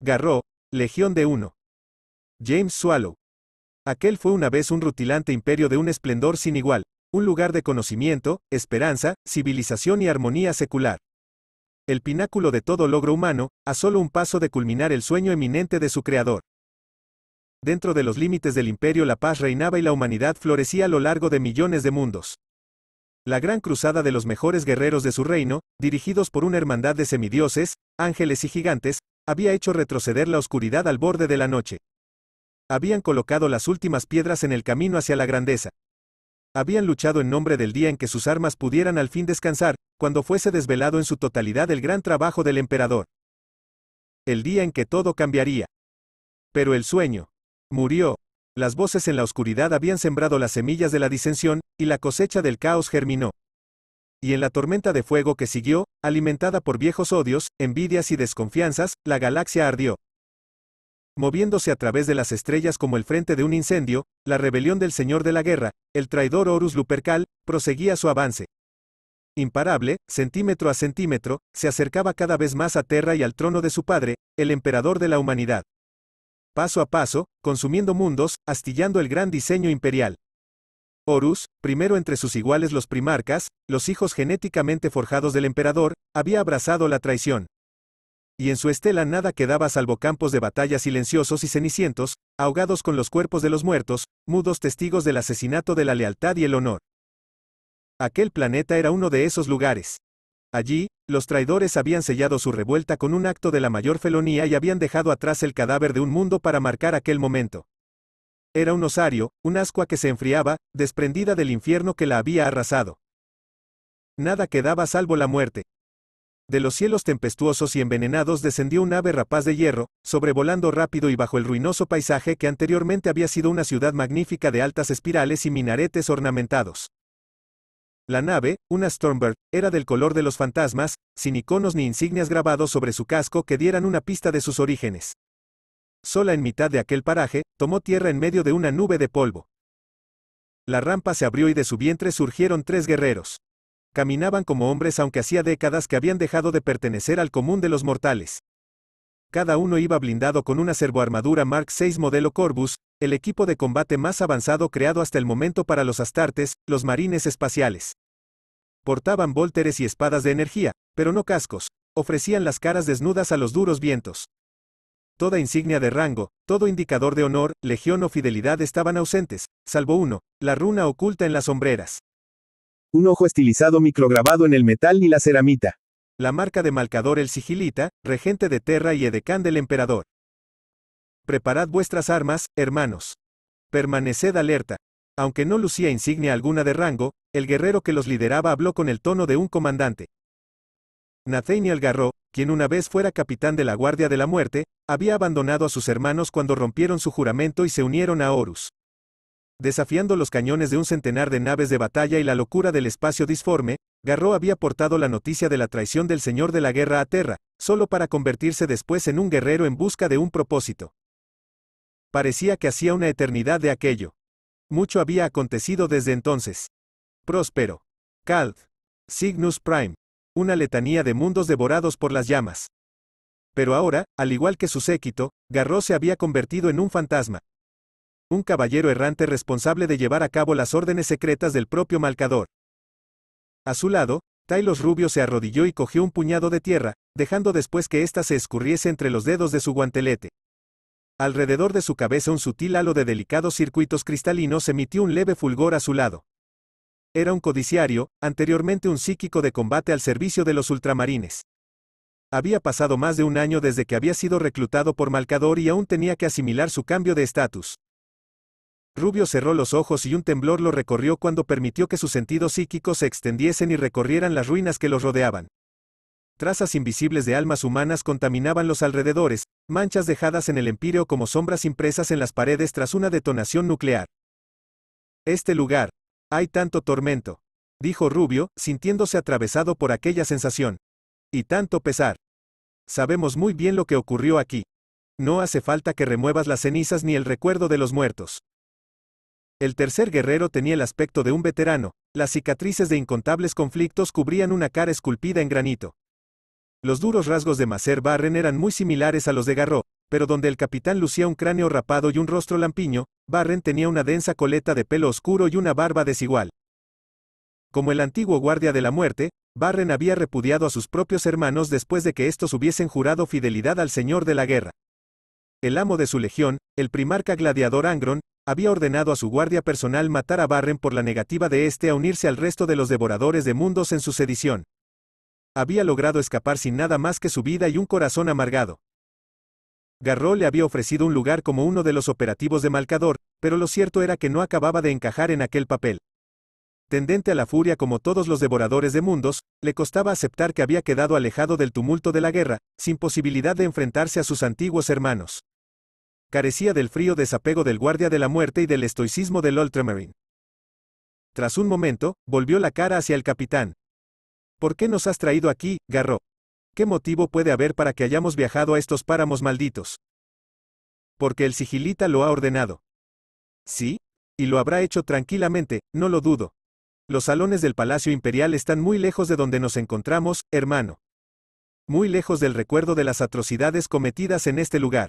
Garro, Legión de Uno. James Swallow. Aquel fue una vez un rutilante imperio de un esplendor sin igual, un lugar de conocimiento, esperanza, civilización y armonía secular. El pináculo de todo logro humano, a solo un paso de culminar el sueño eminente de su creador. Dentro de los límites del imperio la paz reinaba y la humanidad florecía a lo largo de millones de mundos. La gran cruzada de los mejores guerreros de su reino, dirigidos por una hermandad de semidioses, ángeles y gigantes, había hecho retroceder la oscuridad al borde de la noche. Habían colocado las últimas piedras en el camino hacia la grandeza. Habían luchado en nombre del día en que sus armas pudieran al fin descansar, cuando fuese desvelado en su totalidad el gran trabajo del emperador. El día en que todo cambiaría. Pero el sueño. Murió. Las voces en la oscuridad habían sembrado las semillas de la disensión, y la cosecha del caos germinó. Y en la tormenta de fuego que siguió, Alimentada por viejos odios, envidias y desconfianzas, la galaxia ardió. Moviéndose a través de las estrellas como el frente de un incendio, la rebelión del Señor de la Guerra, el traidor Horus Lupercal, proseguía su avance. Imparable, centímetro a centímetro, se acercaba cada vez más a Terra y al trono de su padre, el emperador de la humanidad. Paso a paso, consumiendo mundos, astillando el gran diseño imperial. Horus, primero entre sus iguales los primarcas, los hijos genéticamente forjados del emperador, había abrazado la traición. Y en su estela nada quedaba salvo campos de batalla silenciosos y cenicientos, ahogados con los cuerpos de los muertos, mudos testigos del asesinato de la lealtad y el honor. Aquel planeta era uno de esos lugares. Allí, los traidores habían sellado su revuelta con un acto de la mayor felonía y habían dejado atrás el cadáver de un mundo para marcar aquel momento. Era un osario, un ascua que se enfriaba, desprendida del infierno que la había arrasado. Nada quedaba salvo la muerte. De los cielos tempestuosos y envenenados descendió un ave rapaz de hierro, sobrevolando rápido y bajo el ruinoso paisaje que anteriormente había sido una ciudad magnífica de altas espirales y minaretes ornamentados. La nave, una Stormbird, era del color de los fantasmas, sin iconos ni insignias grabados sobre su casco que dieran una pista de sus orígenes sola en mitad de aquel paraje, tomó tierra en medio de una nube de polvo. La rampa se abrió y de su vientre surgieron tres guerreros. Caminaban como hombres aunque hacía décadas que habían dejado de pertenecer al común de los mortales. Cada uno iba blindado con una servoarmadura Mark VI modelo Corbus, el equipo de combate más avanzado creado hasta el momento para los astartes, los marines espaciales. Portaban volteres y espadas de energía, pero no cascos, ofrecían las caras desnudas a los duros vientos toda insignia de rango, todo indicador de honor, legión o fidelidad estaban ausentes, salvo uno, la runa oculta en las sombreras. Un ojo estilizado micrograbado en el metal y la ceramita. La marca de Malcador el Sigilita, regente de Terra y edecán del emperador. Preparad vuestras armas, hermanos. Permaneced alerta. Aunque no lucía insignia alguna de rango, el guerrero que los lideraba habló con el tono de un comandante. Nathaniel Garro, quien una vez fuera capitán de la Guardia de la Muerte, había abandonado a sus hermanos cuando rompieron su juramento y se unieron a Horus. Desafiando los cañones de un centenar de naves de batalla y la locura del espacio disforme, Garro había portado la noticia de la traición del Señor de la Guerra a Terra, solo para convertirse después en un guerrero en busca de un propósito. Parecía que hacía una eternidad de aquello. Mucho había acontecido desde entonces. Próspero. Cald. Cygnus Prime una letanía de mundos devorados por las llamas. Pero ahora, al igual que su séquito, Garros se había convertido en un fantasma. Un caballero errante responsable de llevar a cabo las órdenes secretas del propio Malcador. A su lado, Tylos Rubio se arrodilló y cogió un puñado de tierra, dejando después que ésta se escurriese entre los dedos de su guantelete. Alrededor de su cabeza un sutil halo de delicados circuitos cristalinos emitió un leve fulgor a su lado era un codiciario, anteriormente un psíquico de combate al servicio de los ultramarines. Había pasado más de un año desde que había sido reclutado por Malcador y aún tenía que asimilar su cambio de estatus. Rubio cerró los ojos y un temblor lo recorrió cuando permitió que sus sentidos psíquicos se extendiesen y recorrieran las ruinas que los rodeaban. Trazas invisibles de almas humanas contaminaban los alrededores, manchas dejadas en el empíreo como sombras impresas en las paredes tras una detonación nuclear. Este lugar, hay tanto tormento, dijo Rubio, sintiéndose atravesado por aquella sensación. Y tanto pesar. Sabemos muy bien lo que ocurrió aquí. No hace falta que remuevas las cenizas ni el recuerdo de los muertos. El tercer guerrero tenía el aspecto de un veterano, las cicatrices de incontables conflictos cubrían una cara esculpida en granito. Los duros rasgos de Macer Barren eran muy similares a los de Garro, pero donde el capitán lucía un cráneo rapado y un rostro lampiño, Barren tenía una densa coleta de pelo oscuro y una barba desigual. Como el antiguo guardia de la muerte, Barren había repudiado a sus propios hermanos después de que estos hubiesen jurado fidelidad al señor de la guerra. El amo de su legión, el primarca gladiador Angron, había ordenado a su guardia personal matar a Barren por la negativa de este a unirse al resto de los devoradores de mundos en su sedición. Había logrado escapar sin nada más que su vida y un corazón amargado. Garro le había ofrecido un lugar como uno de los operativos de Malcador, pero lo cierto era que no acababa de encajar en aquel papel. Tendente a la furia como todos los devoradores de mundos, le costaba aceptar que había quedado alejado del tumulto de la guerra, sin posibilidad de enfrentarse a sus antiguos hermanos. Carecía del frío desapego del guardia de la muerte y del estoicismo del Ultramarine. Tras un momento, volvió la cara hacia el capitán. ¿Por qué nos has traído aquí, Garro? ¿Qué motivo puede haber para que hayamos viajado a estos páramos malditos? Porque el sigilita lo ha ordenado. Sí, y lo habrá hecho tranquilamente, no lo dudo. Los salones del Palacio Imperial están muy lejos de donde nos encontramos, hermano. Muy lejos del recuerdo de las atrocidades cometidas en este lugar.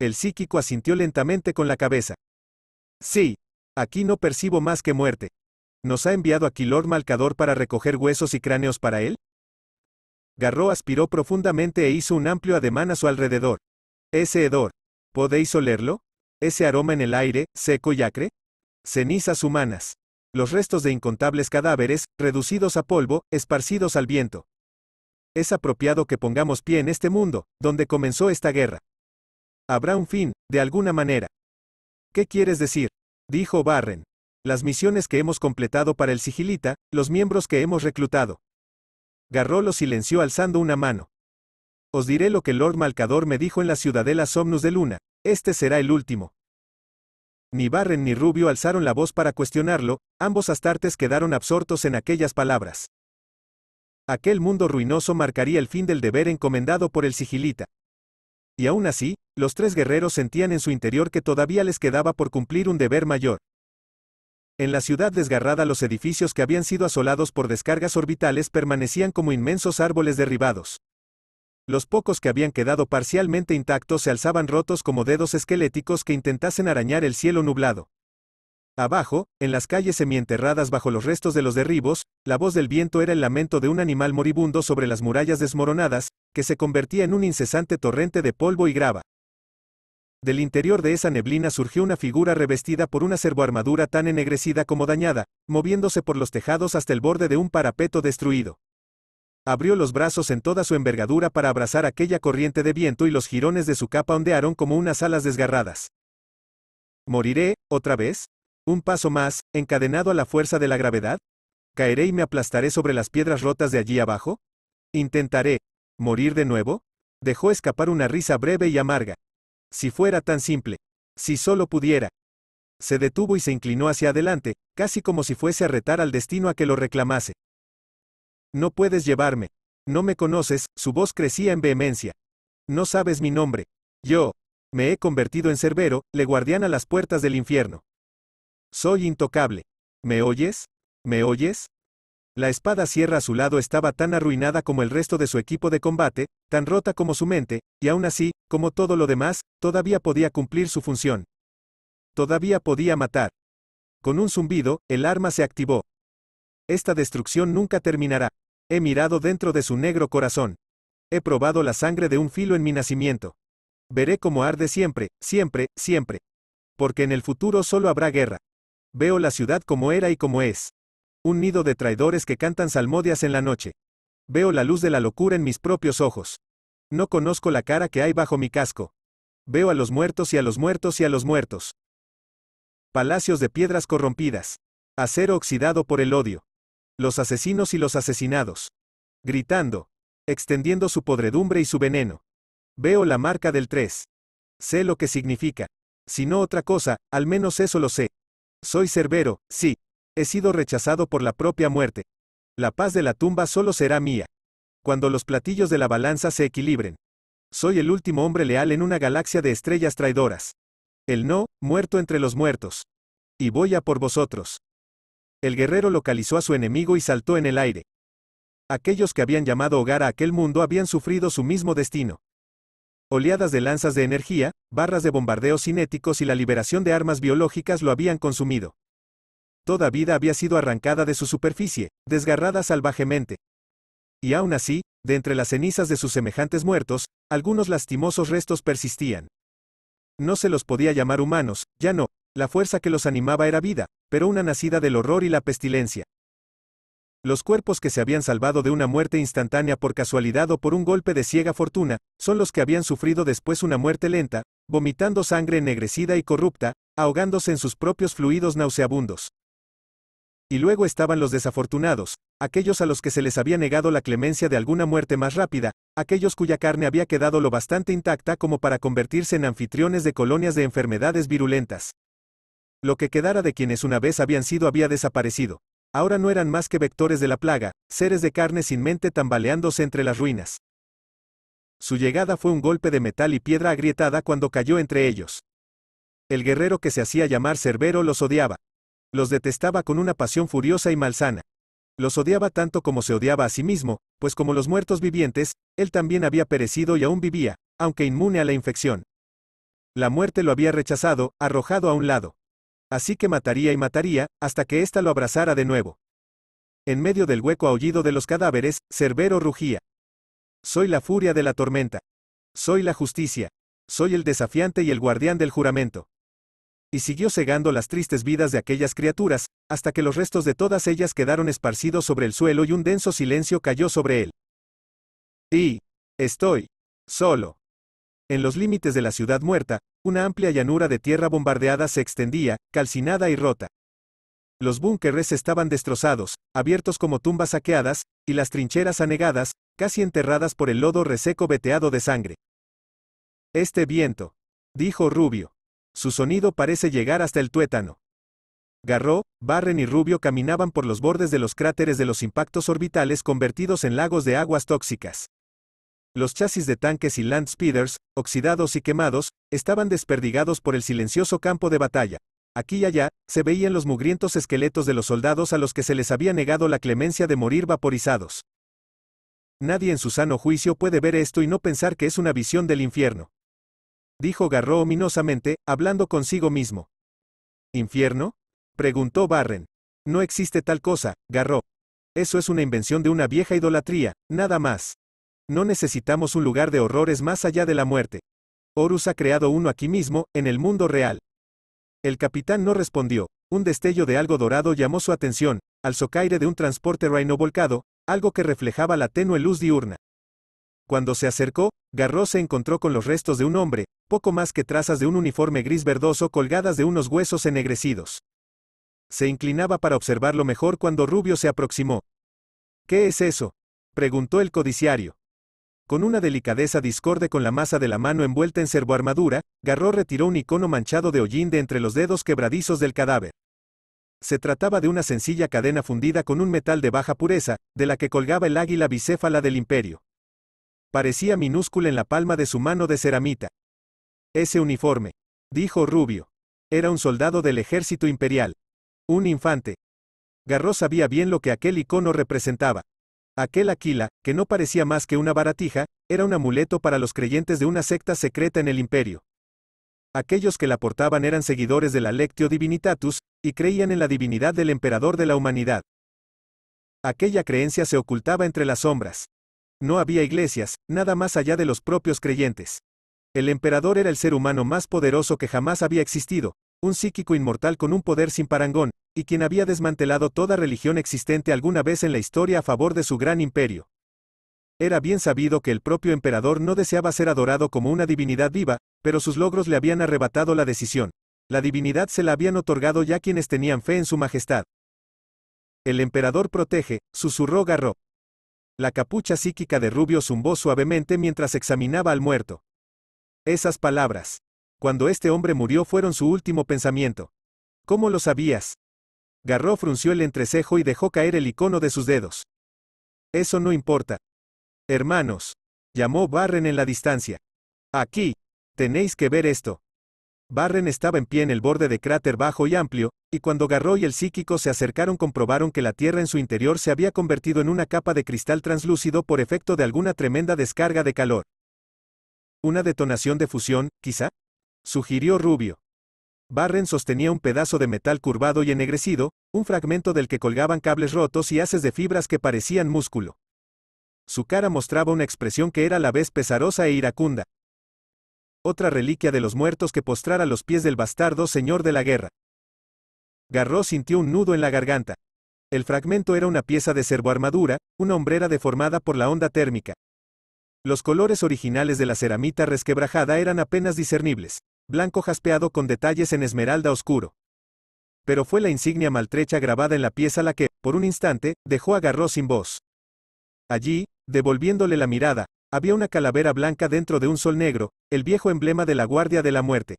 El psíquico asintió lentamente con la cabeza. Sí, aquí no percibo más que muerte. ¿Nos ha enviado aquí Lord Malcador para recoger huesos y cráneos para él? Garro aspiró profundamente e hizo un amplio ademán a su alrededor. Ese hedor. ¿Podéis olerlo? Ese aroma en el aire, seco y acre. Cenizas humanas. Los restos de incontables cadáveres, reducidos a polvo, esparcidos al viento. Es apropiado que pongamos pie en este mundo, donde comenzó esta guerra. Habrá un fin, de alguna manera. ¿Qué quieres decir? dijo Barren. Las misiones que hemos completado para el sigilita, los miembros que hemos reclutado. Garro lo silenció alzando una mano. Os diré lo que Lord Malcador me dijo en la ciudadela Somnus de Luna, este será el último. Ni Barren ni Rubio alzaron la voz para cuestionarlo, ambos astartes quedaron absortos en aquellas palabras. Aquel mundo ruinoso marcaría el fin del deber encomendado por el sigilita. Y aún así, los tres guerreros sentían en su interior que todavía les quedaba por cumplir un deber mayor, en la ciudad desgarrada los edificios que habían sido asolados por descargas orbitales permanecían como inmensos árboles derribados. Los pocos que habían quedado parcialmente intactos se alzaban rotos como dedos esqueléticos que intentasen arañar el cielo nublado. Abajo, en las calles semienterradas bajo los restos de los derribos, la voz del viento era el lamento de un animal moribundo sobre las murallas desmoronadas, que se convertía en un incesante torrente de polvo y grava. Del interior de esa neblina surgió una figura revestida por una armadura tan ennegrecida como dañada, moviéndose por los tejados hasta el borde de un parapeto destruido. Abrió los brazos en toda su envergadura para abrazar aquella corriente de viento y los jirones de su capa ondearon como unas alas desgarradas. ¿Moriré, otra vez? ¿Un paso más, encadenado a la fuerza de la gravedad? ¿Caeré y me aplastaré sobre las piedras rotas de allí abajo? ¿Intentaré morir de nuevo? Dejó escapar una risa breve y amarga. Si fuera tan simple. Si solo pudiera. Se detuvo y se inclinó hacia adelante, casi como si fuese a retar al destino a que lo reclamase. No puedes llevarme. No me conoces, su voz crecía en vehemencia. No sabes mi nombre. Yo. Me he convertido en cerbero, le guardián a las puertas del infierno. Soy intocable. ¿Me oyes? ¿Me oyes? La espada sierra a su lado estaba tan arruinada como el resto de su equipo de combate, tan rota como su mente, y aún así, como todo lo demás, todavía podía cumplir su función. Todavía podía matar. Con un zumbido, el arma se activó. Esta destrucción nunca terminará. He mirado dentro de su negro corazón. He probado la sangre de un filo en mi nacimiento. Veré cómo arde siempre, siempre, siempre. Porque en el futuro solo habrá guerra. Veo la ciudad como era y como es un nido de traidores que cantan salmodias en la noche. Veo la luz de la locura en mis propios ojos. No conozco la cara que hay bajo mi casco. Veo a los muertos y a los muertos y a los muertos. Palacios de piedras corrompidas. Acero oxidado por el odio. Los asesinos y los asesinados. Gritando. Extendiendo su podredumbre y su veneno. Veo la marca del 3. Sé lo que significa. Si no otra cosa, al menos eso lo sé. Soy Cerbero, sí. He sido rechazado por la propia muerte. La paz de la tumba solo será mía. Cuando los platillos de la balanza se equilibren. Soy el último hombre leal en una galaxia de estrellas traidoras. El no, muerto entre los muertos. Y voy a por vosotros. El guerrero localizó a su enemigo y saltó en el aire. Aquellos que habían llamado hogar a aquel mundo habían sufrido su mismo destino. Oleadas de lanzas de energía, barras de bombardeo cinéticos y la liberación de armas biológicas lo habían consumido. Toda vida había sido arrancada de su superficie, desgarrada salvajemente. Y aún así, de entre las cenizas de sus semejantes muertos, algunos lastimosos restos persistían. No se los podía llamar humanos, ya no, la fuerza que los animaba era vida, pero una nacida del horror y la pestilencia. Los cuerpos que se habían salvado de una muerte instantánea por casualidad o por un golpe de ciega fortuna, son los que habían sufrido después una muerte lenta, vomitando sangre ennegrecida y corrupta, ahogándose en sus propios fluidos nauseabundos. Y luego estaban los desafortunados, aquellos a los que se les había negado la clemencia de alguna muerte más rápida, aquellos cuya carne había quedado lo bastante intacta como para convertirse en anfitriones de colonias de enfermedades virulentas. Lo que quedara de quienes una vez habían sido había desaparecido. Ahora no eran más que vectores de la plaga, seres de carne sin mente tambaleándose entre las ruinas. Su llegada fue un golpe de metal y piedra agrietada cuando cayó entre ellos. El guerrero que se hacía llamar Cerbero los odiaba, los detestaba con una pasión furiosa y malsana. Los odiaba tanto como se odiaba a sí mismo, pues como los muertos vivientes, él también había perecido y aún vivía, aunque inmune a la infección. La muerte lo había rechazado, arrojado a un lado. Así que mataría y mataría, hasta que ésta lo abrazara de nuevo. En medio del hueco aullido de los cadáveres, Cerbero rugía. Soy la furia de la tormenta. Soy la justicia. Soy el desafiante y el guardián del juramento y siguió cegando las tristes vidas de aquellas criaturas, hasta que los restos de todas ellas quedaron esparcidos sobre el suelo y un denso silencio cayó sobre él. Y... estoy... solo. En los límites de la ciudad muerta, una amplia llanura de tierra bombardeada se extendía, calcinada y rota. Los búnkeres estaban destrozados, abiertos como tumbas saqueadas, y las trincheras anegadas, casi enterradas por el lodo reseco veteado de sangre. Este viento, dijo Rubio, su sonido parece llegar hasta el tuétano. Garro, Barren y Rubio caminaban por los bordes de los cráteres de los impactos orbitales convertidos en lagos de aguas tóxicas. Los chasis de tanques y land speeders, oxidados y quemados, estaban desperdigados por el silencioso campo de batalla. Aquí y allá, se veían los mugrientos esqueletos de los soldados a los que se les había negado la clemencia de morir vaporizados. Nadie en su sano juicio puede ver esto y no pensar que es una visión del infierno dijo Garro ominosamente, hablando consigo mismo. ¿Infierno? preguntó Barren. No existe tal cosa, Garro. Eso es una invención de una vieja idolatría, nada más. No necesitamos un lugar de horrores más allá de la muerte. Horus ha creado uno aquí mismo, en el mundo real. El capitán no respondió. Un destello de algo dorado llamó su atención, al socaire de un transporte Rhino volcado, algo que reflejaba la tenue luz diurna. Cuando se acercó, Garro se encontró con los restos de un hombre, poco más que trazas de un uniforme gris verdoso colgadas de unos huesos ennegrecidos. Se inclinaba para observarlo mejor cuando Rubio se aproximó. ¿Qué es eso? preguntó el codiciario. Con una delicadeza discorde con la masa de la mano envuelta en armadura, Garro retiró un icono manchado de hollín de entre los dedos quebradizos del cadáver. Se trataba de una sencilla cadena fundida con un metal de baja pureza, de la que colgaba el águila bicéfala del imperio. Parecía minúscula en la palma de su mano de ceramita. Ese uniforme, dijo Rubio. Era un soldado del ejército imperial. Un infante. Garro sabía bien lo que aquel icono representaba. Aquel Aquila, que no parecía más que una baratija, era un amuleto para los creyentes de una secta secreta en el imperio. Aquellos que la portaban eran seguidores de la Lectio Divinitatus, y creían en la divinidad del emperador de la humanidad. Aquella creencia se ocultaba entre las sombras. No había iglesias, nada más allá de los propios creyentes. El emperador era el ser humano más poderoso que jamás había existido, un psíquico inmortal con un poder sin parangón, y quien había desmantelado toda religión existente alguna vez en la historia a favor de su gran imperio. Era bien sabido que el propio emperador no deseaba ser adorado como una divinidad viva, pero sus logros le habían arrebatado la decisión. La divinidad se la habían otorgado ya quienes tenían fe en su majestad. El emperador protege, susurró Garro. La capucha psíquica de Rubio zumbó suavemente mientras examinaba al muerto. Esas palabras. Cuando este hombre murió fueron su último pensamiento. ¿Cómo lo sabías? Garro frunció el entrecejo y dejó caer el icono de sus dedos. Eso no importa. Hermanos. Llamó Barren en la distancia. Aquí. Tenéis que ver esto. Barren estaba en pie en el borde de cráter bajo y amplio, y cuando Garro y el psíquico se acercaron comprobaron que la Tierra en su interior se había convertido en una capa de cristal translúcido por efecto de alguna tremenda descarga de calor. Una detonación de fusión, quizá? sugirió Rubio. Barren sostenía un pedazo de metal curvado y ennegrecido, un fragmento del que colgaban cables rotos y haces de fibras que parecían músculo. Su cara mostraba una expresión que era a la vez pesarosa e iracunda. Otra reliquia de los muertos que postrara los pies del bastardo señor de la guerra. garro sintió un nudo en la garganta. El fragmento era una pieza de servoarmadura, una hombrera deformada por la onda térmica. Los colores originales de la ceramita resquebrajada eran apenas discernibles, blanco jaspeado con detalles en esmeralda oscuro. Pero fue la insignia maltrecha grabada en la pieza la que, por un instante, dejó a sin voz. Allí, devolviéndole la mirada, había una calavera blanca dentro de un sol negro, el viejo emblema de la Guardia de la Muerte,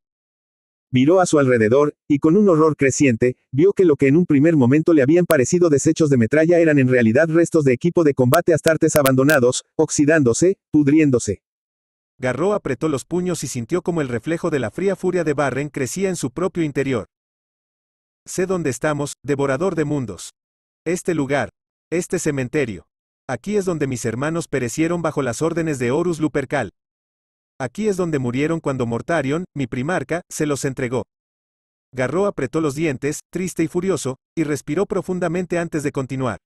miró a su alrededor, y con un horror creciente, vio que lo que en un primer momento le habían parecido desechos de metralla eran en realidad restos de equipo de combate astartes abandonados, oxidándose, pudriéndose. Garro apretó los puños y sintió como el reflejo de la fría furia de Barren crecía en su propio interior. Sé dónde estamos, devorador de mundos. Este lugar. Este cementerio. Aquí es donde mis hermanos perecieron bajo las órdenes de Horus Lupercal. Aquí es donde murieron cuando Mortarion, mi primarca, se los entregó. Garro apretó los dientes, triste y furioso, y respiró profundamente antes de continuar.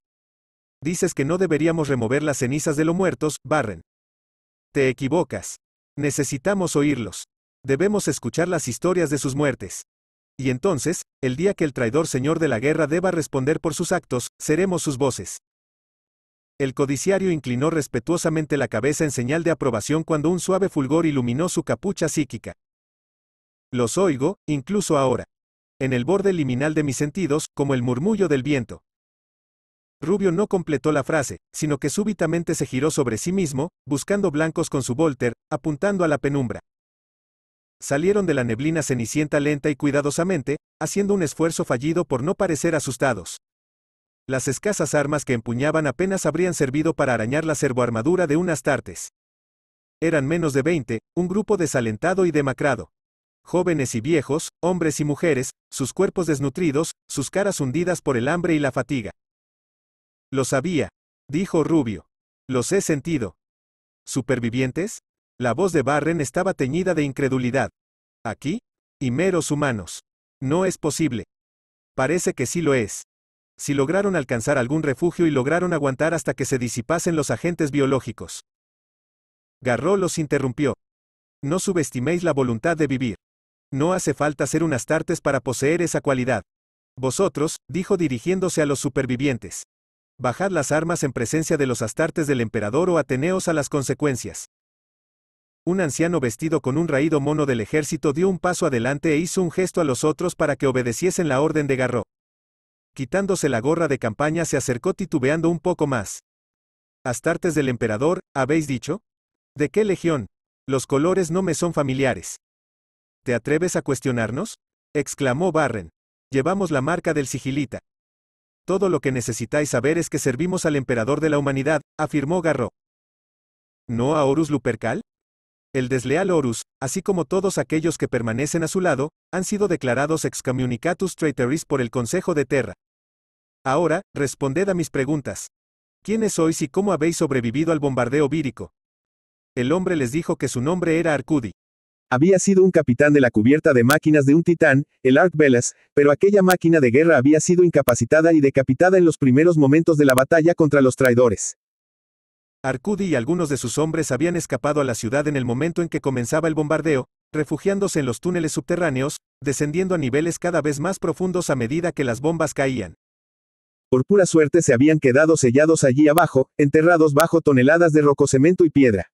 Dices que no deberíamos remover las cenizas de los muertos, Barren. Te equivocas. Necesitamos oírlos. Debemos escuchar las historias de sus muertes. Y entonces, el día que el traidor señor de la guerra deba responder por sus actos, seremos sus voces. El codiciario inclinó respetuosamente la cabeza en señal de aprobación cuando un suave fulgor iluminó su capucha psíquica. Los oigo, incluso ahora. En el borde liminal de mis sentidos, como el murmullo del viento. Rubio no completó la frase, sino que súbitamente se giró sobre sí mismo, buscando blancos con su volter, apuntando a la penumbra. Salieron de la neblina cenicienta lenta y cuidadosamente, haciendo un esfuerzo fallido por no parecer asustados. Las escasas armas que empuñaban apenas habrían servido para arañar la servoarmadura de unas tartes. Eran menos de 20, un grupo desalentado y demacrado. Jóvenes y viejos, hombres y mujeres, sus cuerpos desnutridos, sus caras hundidas por el hambre y la fatiga. Lo sabía, dijo Rubio. Los he sentido. ¿Supervivientes? La voz de Barren estaba teñida de incredulidad. ¿Aquí? Y meros humanos. No es posible. Parece que sí lo es si lograron alcanzar algún refugio y lograron aguantar hasta que se disipasen los agentes biológicos. Garro los interrumpió. No subestiméis la voluntad de vivir. No hace falta ser un astartes para poseer esa cualidad. Vosotros, dijo dirigiéndose a los supervivientes. Bajad las armas en presencia de los astartes del emperador o ateneos a las consecuencias. Un anciano vestido con un raído mono del ejército dio un paso adelante e hizo un gesto a los otros para que obedeciesen la orden de Garro quitándose la gorra de campaña se acercó titubeando un poco más. Astartes del emperador, ¿habéis dicho? ¿De qué legión? Los colores no me son familiares. ¿Te atreves a cuestionarnos? exclamó Barren. Llevamos la marca del sigilita. Todo lo que necesitáis saber es que servimos al emperador de la humanidad, afirmó Garro. ¿No a Horus Lupercal? El desleal Horus, así como todos aquellos que permanecen a su lado, han sido declarados excommunicatus traitoris por el Consejo de Terra. Ahora, responded a mis preguntas. ¿Quiénes sois y cómo habéis sobrevivido al bombardeo vírico? El hombre les dijo que su nombre era Arcudi. Había sido un capitán de la cubierta de máquinas de un titán, el Ark Velas, pero aquella máquina de guerra había sido incapacitada y decapitada en los primeros momentos de la batalla contra los traidores. Arcudi y algunos de sus hombres habían escapado a la ciudad en el momento en que comenzaba el bombardeo, refugiándose en los túneles subterráneos, descendiendo a niveles cada vez más profundos a medida que las bombas caían. Por pura suerte se habían quedado sellados allí abajo, enterrados bajo toneladas de rococemento y piedra.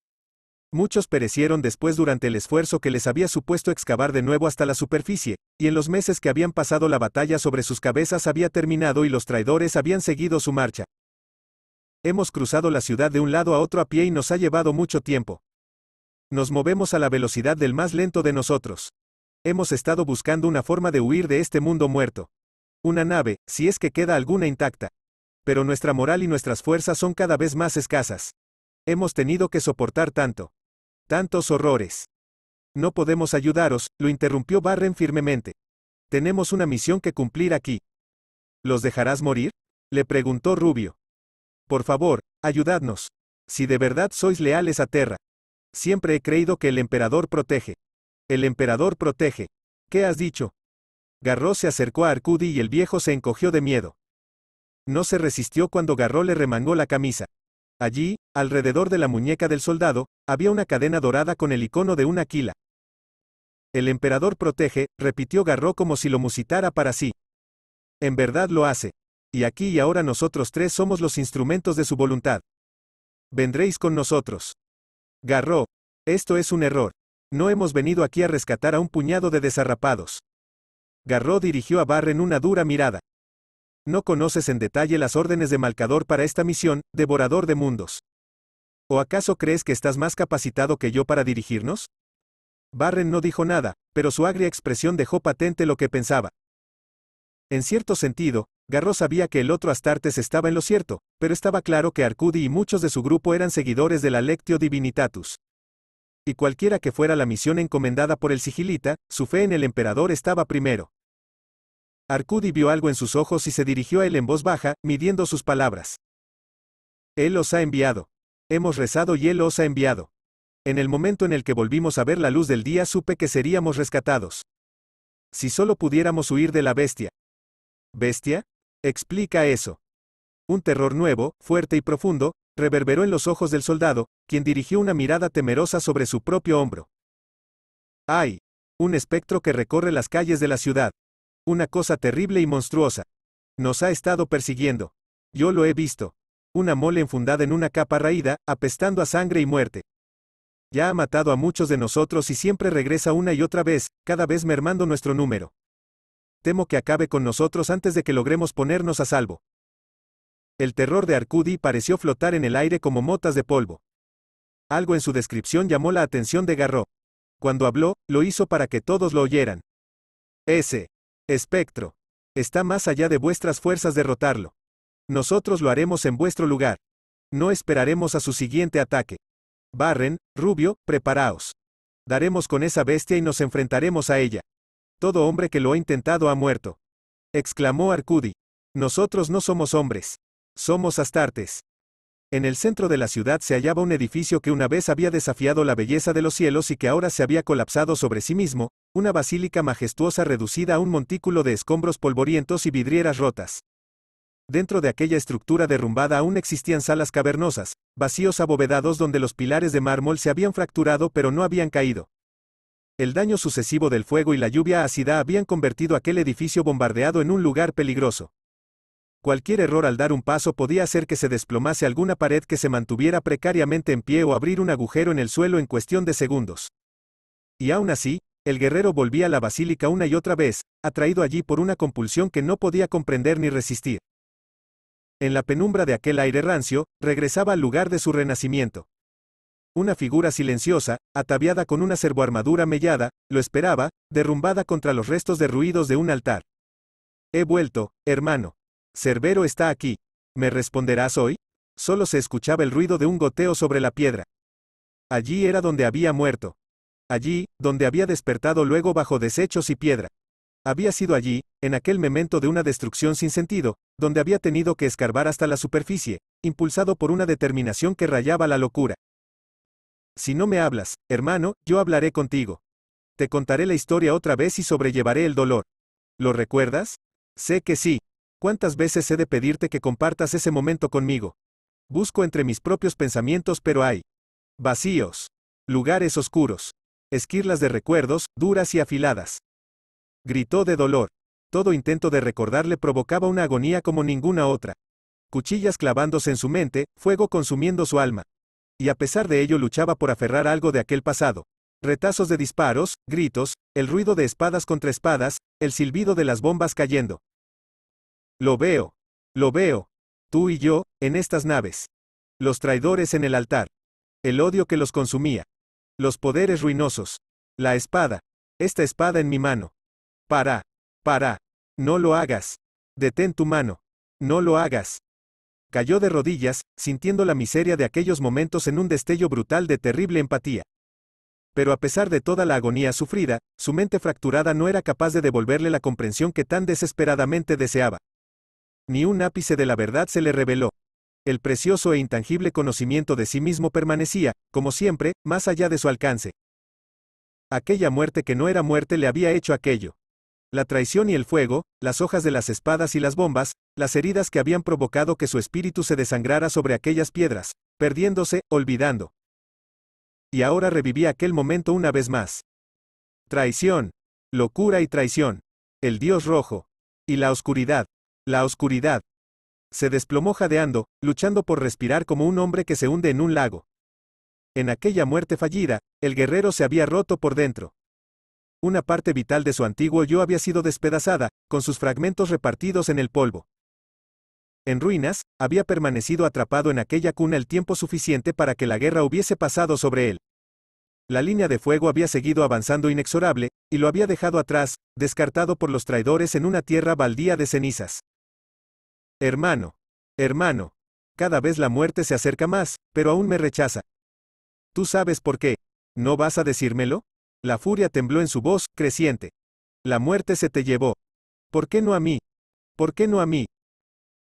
Muchos perecieron después durante el esfuerzo que les había supuesto excavar de nuevo hasta la superficie, y en los meses que habían pasado la batalla sobre sus cabezas había terminado y los traidores habían seguido su marcha. Hemos cruzado la ciudad de un lado a otro a pie y nos ha llevado mucho tiempo. Nos movemos a la velocidad del más lento de nosotros. Hemos estado buscando una forma de huir de este mundo muerto una nave, si es que queda alguna intacta. Pero nuestra moral y nuestras fuerzas son cada vez más escasas. Hemos tenido que soportar tanto. Tantos horrores. No podemos ayudaros, lo interrumpió Barren firmemente. Tenemos una misión que cumplir aquí. ¿Los dejarás morir? le preguntó Rubio. Por favor, ayudadnos. Si de verdad sois leales a Terra. Siempre he creído que el emperador protege. El emperador protege. ¿Qué has dicho? Garro se acercó a Arcudi y el viejo se encogió de miedo. No se resistió cuando Garro le remangó la camisa. Allí, alrededor de la muñeca del soldado, había una cadena dorada con el icono de una quila. El emperador protege, repitió Garro como si lo musitara para sí. En verdad lo hace. Y aquí y ahora nosotros tres somos los instrumentos de su voluntad. Vendréis con nosotros. Garro, esto es un error. No hemos venido aquí a rescatar a un puñado de desarrapados. Garro dirigió a Barren una dura mirada. No conoces en detalle las órdenes de Malcador para esta misión, devorador de mundos. ¿O acaso crees que estás más capacitado que yo para dirigirnos? Barren no dijo nada, pero su agria expresión dejó patente lo que pensaba. En cierto sentido, Garro sabía que el otro Astartes estaba en lo cierto, pero estaba claro que Arcudi y muchos de su grupo eran seguidores de la Lectio Divinitatus. Y cualquiera que fuera la misión encomendada por el sigilita, su fe en el emperador estaba primero. Arcudi vio algo en sus ojos y se dirigió a él en voz baja, midiendo sus palabras. Él os ha enviado. Hemos rezado y él os ha enviado. En el momento en el que volvimos a ver la luz del día supe que seríamos rescatados. Si solo pudiéramos huir de la bestia. ¿Bestia? Explica eso. Un terror nuevo, fuerte y profundo, reverberó en los ojos del soldado, quien dirigió una mirada temerosa sobre su propio hombro. ¡Ay! Un espectro que recorre las calles de la ciudad. Una cosa terrible y monstruosa. Nos ha estado persiguiendo. Yo lo he visto. Una mole enfundada en una capa raída, apestando a sangre y muerte. Ya ha matado a muchos de nosotros y siempre regresa una y otra vez, cada vez mermando nuestro número. Temo que acabe con nosotros antes de que logremos ponernos a salvo. El terror de Arcudi pareció flotar en el aire como motas de polvo. Algo en su descripción llamó la atención de Garro. Cuando habló, lo hizo para que todos lo oyeran. Ese Espectro. Está más allá de vuestras fuerzas derrotarlo. Nosotros lo haremos en vuestro lugar. No esperaremos a su siguiente ataque. Barren, Rubio, preparaos. Daremos con esa bestia y nos enfrentaremos a ella. Todo hombre que lo ha intentado ha muerto. Exclamó Arcudi. Nosotros no somos hombres. Somos astartes. En el centro de la ciudad se hallaba un edificio que una vez había desafiado la belleza de los cielos y que ahora se había colapsado sobre sí mismo, una basílica majestuosa reducida a un montículo de escombros polvorientos y vidrieras rotas. Dentro de aquella estructura derrumbada aún existían salas cavernosas, vacíos abovedados donde los pilares de mármol se habían fracturado pero no habían caído. El daño sucesivo del fuego y la lluvia ácida habían convertido aquel edificio bombardeado en un lugar peligroso cualquier error al dar un paso podía hacer que se desplomase alguna pared que se mantuviera precariamente en pie o abrir un agujero en el suelo en cuestión de segundos. Y aún así, el guerrero volvía a la basílica una y otra vez, atraído allí por una compulsión que no podía comprender ni resistir. En la penumbra de aquel aire rancio, regresaba al lugar de su renacimiento. Una figura silenciosa, ataviada con una cervoarmadura mellada, lo esperaba, derrumbada contra los restos derruidos de un altar. He vuelto, hermano, Cerbero está aquí. ¿Me responderás hoy? Solo se escuchaba el ruido de un goteo sobre la piedra. Allí era donde había muerto. Allí, donde había despertado luego bajo desechos y piedra. Había sido allí, en aquel momento de una destrucción sin sentido, donde había tenido que escarbar hasta la superficie, impulsado por una determinación que rayaba la locura. Si no me hablas, hermano, yo hablaré contigo. Te contaré la historia otra vez y sobrellevaré el dolor. ¿Lo recuerdas? Sé que sí. ¿Cuántas veces he de pedirte que compartas ese momento conmigo? Busco entre mis propios pensamientos, pero hay vacíos, lugares oscuros, esquirlas de recuerdos, duras y afiladas. Gritó de dolor. Todo intento de recordarle provocaba una agonía como ninguna otra. Cuchillas clavándose en su mente, fuego consumiendo su alma. Y a pesar de ello luchaba por aferrar algo de aquel pasado. Retazos de disparos, gritos, el ruido de espadas contra espadas, el silbido de las bombas cayendo. Lo veo, lo veo, tú y yo, en estas naves. Los traidores en el altar. El odio que los consumía. Los poderes ruinosos. La espada. Esta espada en mi mano. Para. Para. No lo hagas. Detén tu mano. No lo hagas. Cayó de rodillas, sintiendo la miseria de aquellos momentos en un destello brutal de terrible empatía. Pero a pesar de toda la agonía sufrida, su mente fracturada no era capaz de devolverle la comprensión que tan desesperadamente deseaba. Ni un ápice de la verdad se le reveló. El precioso e intangible conocimiento de sí mismo permanecía, como siempre, más allá de su alcance. Aquella muerte que no era muerte le había hecho aquello. La traición y el fuego, las hojas de las espadas y las bombas, las heridas que habían provocado que su espíritu se desangrara sobre aquellas piedras, perdiéndose, olvidando. Y ahora revivía aquel momento una vez más. Traición. Locura y traición. El dios rojo. Y la oscuridad. La oscuridad. Se desplomó jadeando, luchando por respirar como un hombre que se hunde en un lago. En aquella muerte fallida, el guerrero se había roto por dentro. Una parte vital de su antiguo yo había sido despedazada, con sus fragmentos repartidos en el polvo. En ruinas, había permanecido atrapado en aquella cuna el tiempo suficiente para que la guerra hubiese pasado sobre él. La línea de fuego había seguido avanzando inexorable, y lo había dejado atrás, descartado por los traidores en una tierra baldía de cenizas. Hermano, hermano, cada vez la muerte se acerca más, pero aún me rechaza. ¿Tú sabes por qué? ¿No vas a decírmelo? La furia tembló en su voz, creciente. La muerte se te llevó. ¿Por qué no a mí? ¿Por qué no a mí?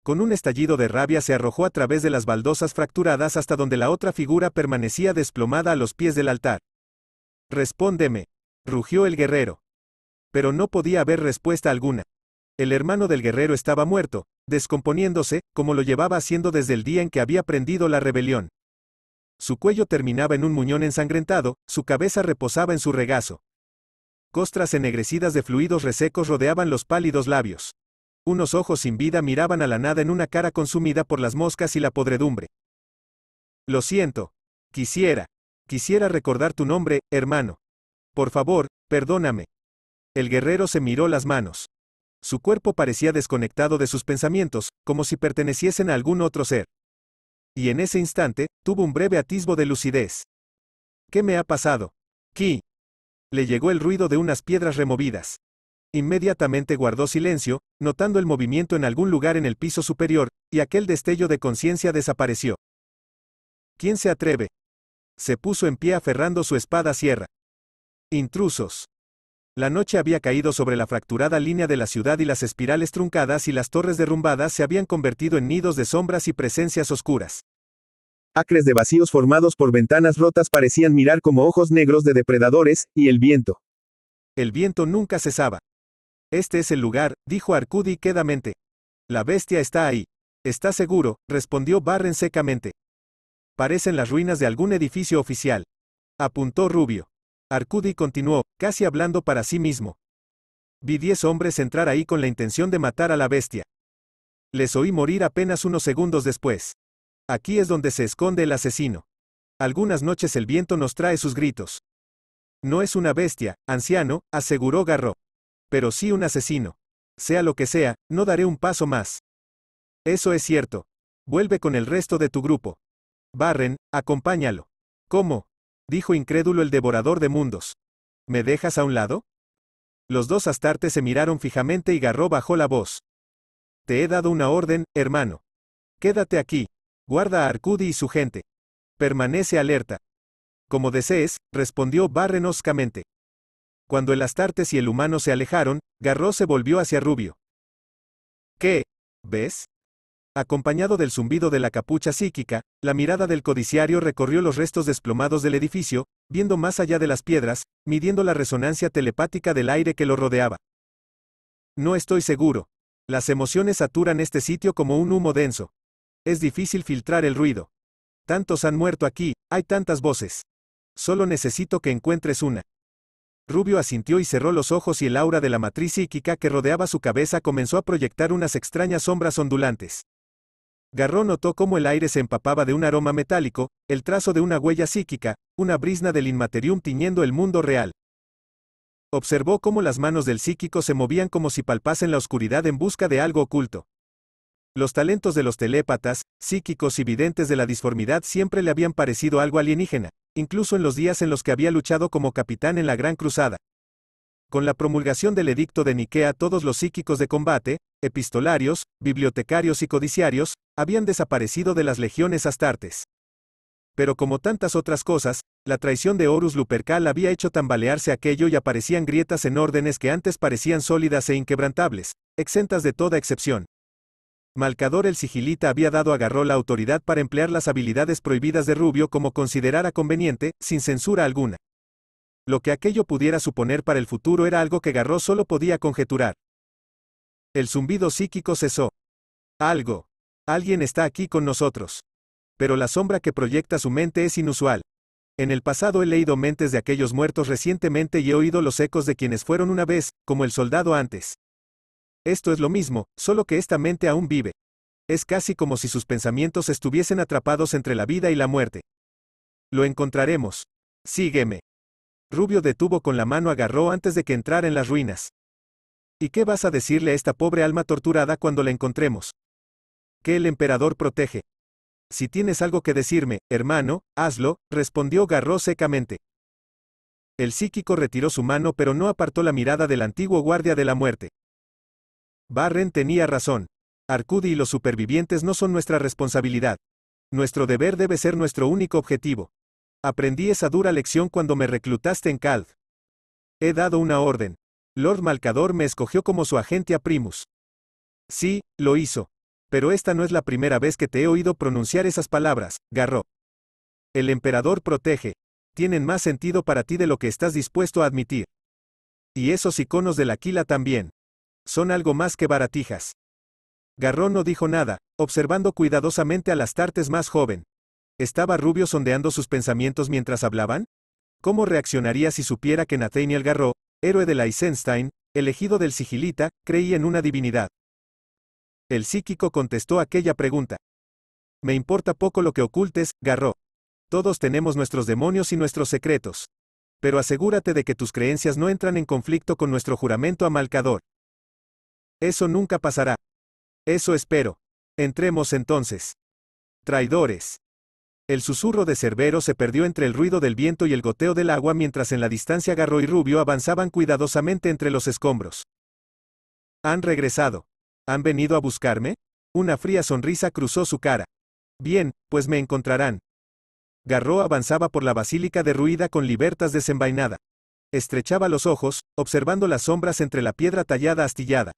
Con un estallido de rabia se arrojó a través de las baldosas fracturadas hasta donde la otra figura permanecía desplomada a los pies del altar. Respóndeme, rugió el guerrero. Pero no podía haber respuesta alguna. El hermano del guerrero estaba muerto, descomponiéndose, como lo llevaba haciendo desde el día en que había prendido la rebelión. Su cuello terminaba en un muñón ensangrentado, su cabeza reposaba en su regazo. Costras ennegrecidas de fluidos resecos rodeaban los pálidos labios. Unos ojos sin vida miraban a la nada en una cara consumida por las moscas y la podredumbre. Lo siento. Quisiera. Quisiera recordar tu nombre, hermano. Por favor, perdóname. El guerrero se miró las manos. Su cuerpo parecía desconectado de sus pensamientos, como si perteneciesen a algún otro ser. Y en ese instante, tuvo un breve atisbo de lucidez. ¿Qué me ha pasado? ¿Qué? Le llegó el ruido de unas piedras removidas. Inmediatamente guardó silencio, notando el movimiento en algún lugar en el piso superior, y aquel destello de conciencia desapareció. ¿Quién se atreve? Se puso en pie aferrando su espada a sierra. Intrusos. La noche había caído sobre la fracturada línea de la ciudad y las espirales truncadas y las torres derrumbadas se habían convertido en nidos de sombras y presencias oscuras. Acres de vacíos formados por ventanas rotas parecían mirar como ojos negros de depredadores, y el viento. El viento nunca cesaba. Este es el lugar, dijo Arcudi quedamente. La bestia está ahí. Está seguro, respondió Barren secamente. Parecen las ruinas de algún edificio oficial. Apuntó Rubio. Arcudi continuó, casi hablando para sí mismo. Vi diez hombres entrar ahí con la intención de matar a la bestia. Les oí morir apenas unos segundos después. Aquí es donde se esconde el asesino. Algunas noches el viento nos trae sus gritos. No es una bestia, anciano, aseguró Garro. Pero sí un asesino. Sea lo que sea, no daré un paso más. Eso es cierto. Vuelve con el resto de tu grupo. Barren, acompáñalo. ¿Cómo? dijo incrédulo el devorador de mundos. ¿Me dejas a un lado? Los dos astartes se miraron fijamente y Garro bajó la voz. Te he dado una orden, hermano. Quédate aquí. Guarda a Arcudi y su gente. Permanece alerta. Como desees, respondió barrenoscamente. Cuando el Astartes y el humano se alejaron, Garro se volvió hacia Rubio. ¿Qué? ¿Ves? Acompañado del zumbido de la capucha psíquica, la mirada del codiciario recorrió los restos desplomados del edificio, viendo más allá de las piedras, midiendo la resonancia telepática del aire que lo rodeaba. No estoy seguro. Las emociones saturan este sitio como un humo denso. Es difícil filtrar el ruido. Tantos han muerto aquí, hay tantas voces. Solo necesito que encuentres una. Rubio asintió y cerró los ojos y el aura de la matriz psíquica que rodeaba su cabeza comenzó a proyectar unas extrañas sombras ondulantes. Garro notó cómo el aire se empapaba de un aroma metálico, el trazo de una huella psíquica, una brisna del inmaterium tiñendo el mundo real. Observó cómo las manos del psíquico se movían como si palpasen la oscuridad en busca de algo oculto. Los talentos de los telépatas, psíquicos y videntes de la disformidad siempre le habían parecido algo alienígena, incluso en los días en los que había luchado como capitán en la Gran Cruzada, con la promulgación del edicto de Nikea todos los psíquicos de combate, epistolarios, bibliotecarios y codiciarios, habían desaparecido de las legiones astartes. Pero como tantas otras cosas, la traición de Horus Lupercal había hecho tambalearse aquello y aparecían grietas en órdenes que antes parecían sólidas e inquebrantables, exentas de toda excepción. Malcador el sigilita había dado agarró la autoridad para emplear las habilidades prohibidas de Rubio como considerara conveniente, sin censura alguna. Lo que aquello pudiera suponer para el futuro era algo que Garro solo podía conjeturar. El zumbido psíquico cesó. Algo. Alguien está aquí con nosotros. Pero la sombra que proyecta su mente es inusual. En el pasado he leído mentes de aquellos muertos recientemente y he oído los ecos de quienes fueron una vez, como el soldado antes. Esto es lo mismo, solo que esta mente aún vive. Es casi como si sus pensamientos estuviesen atrapados entre la vida y la muerte. Lo encontraremos. Sígueme. Rubio detuvo con la mano a agarró antes de que entrara en las ruinas. ¿Y qué vas a decirle a esta pobre alma torturada cuando la encontremos? Que el emperador protege. Si tienes algo que decirme, hermano, hazlo, respondió Garro secamente. El psíquico retiró su mano pero no apartó la mirada del antiguo guardia de la muerte. Barren tenía razón. Arcudi y los supervivientes no son nuestra responsabilidad. Nuestro deber debe ser nuestro único objetivo. Aprendí esa dura lección cuando me reclutaste en Calv. He dado una orden. Lord Malcador me escogió como su agente a Primus. Sí, lo hizo. Pero esta no es la primera vez que te he oído pronunciar esas palabras, Garro. El emperador protege. Tienen más sentido para ti de lo que estás dispuesto a admitir. Y esos iconos de la quila también. Son algo más que baratijas. Garro no dijo nada, observando cuidadosamente a las tartes más joven, ¿Estaba Rubio sondeando sus pensamientos mientras hablaban? ¿Cómo reaccionaría si supiera que Nathaniel Garro, héroe de la Eisenstein, elegido del sigilita, creía en una divinidad? El psíquico contestó aquella pregunta. Me importa poco lo que ocultes, Garro. Todos tenemos nuestros demonios y nuestros secretos. Pero asegúrate de que tus creencias no entran en conflicto con nuestro juramento amalcador. Eso nunca pasará. Eso espero. Entremos entonces. Traidores. El susurro de Cerbero se perdió entre el ruido del viento y el goteo del agua mientras en la distancia Garro y Rubio avanzaban cuidadosamente entre los escombros. Han regresado. ¿Han venido a buscarme? Una fría sonrisa cruzó su cara. Bien, pues me encontrarán. Garro avanzaba por la basílica derruida con libertas desenvainada. Estrechaba los ojos, observando las sombras entre la piedra tallada astillada.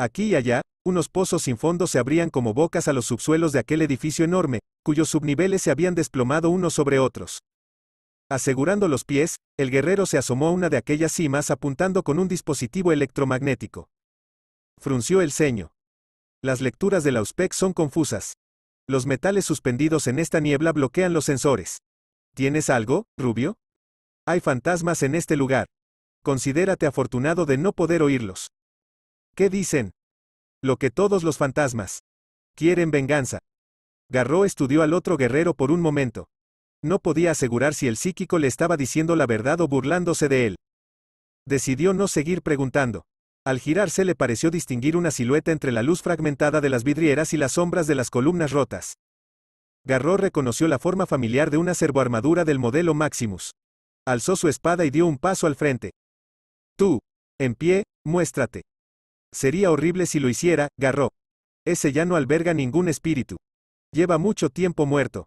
Aquí y allá, unos pozos sin fondo se abrían como bocas a los subsuelos de aquel edificio enorme, cuyos subniveles se habían desplomado unos sobre otros. Asegurando los pies, el guerrero se asomó a una de aquellas cimas apuntando con un dispositivo electromagnético. Frunció el ceño. Las lecturas de la e son confusas. Los metales suspendidos en esta niebla bloquean los sensores. ¿Tienes algo, Rubio? Hay fantasmas en este lugar. Considérate afortunado de no poder oírlos. ¿Qué dicen? Lo que todos los fantasmas. Quieren venganza. Garro estudió al otro guerrero por un momento. No podía asegurar si el psíquico le estaba diciendo la verdad o burlándose de él. Decidió no seguir preguntando. Al girarse le pareció distinguir una silueta entre la luz fragmentada de las vidrieras y las sombras de las columnas rotas. Garro reconoció la forma familiar de una servoarmadura del modelo Maximus. Alzó su espada y dio un paso al frente. Tú, en pie, muéstrate. Sería horrible si lo hiciera, Garro. Ese ya no alberga ningún espíritu. Lleva mucho tiempo muerto.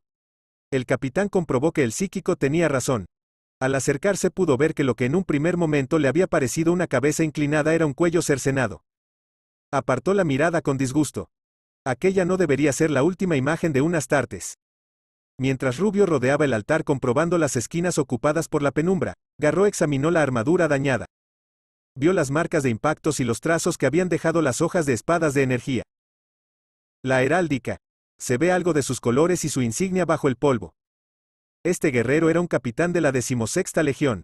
El capitán comprobó que el psíquico tenía razón. Al acercarse pudo ver que lo que en un primer momento le había parecido una cabeza inclinada era un cuello cercenado. Apartó la mirada con disgusto. Aquella no debería ser la última imagen de unas tartes. Mientras Rubio rodeaba el altar comprobando las esquinas ocupadas por la penumbra, Garro examinó la armadura dañada vio las marcas de impactos y los trazos que habían dejado las hojas de espadas de energía. La heráldica. Se ve algo de sus colores y su insignia bajo el polvo. Este guerrero era un capitán de la decimosexta legión.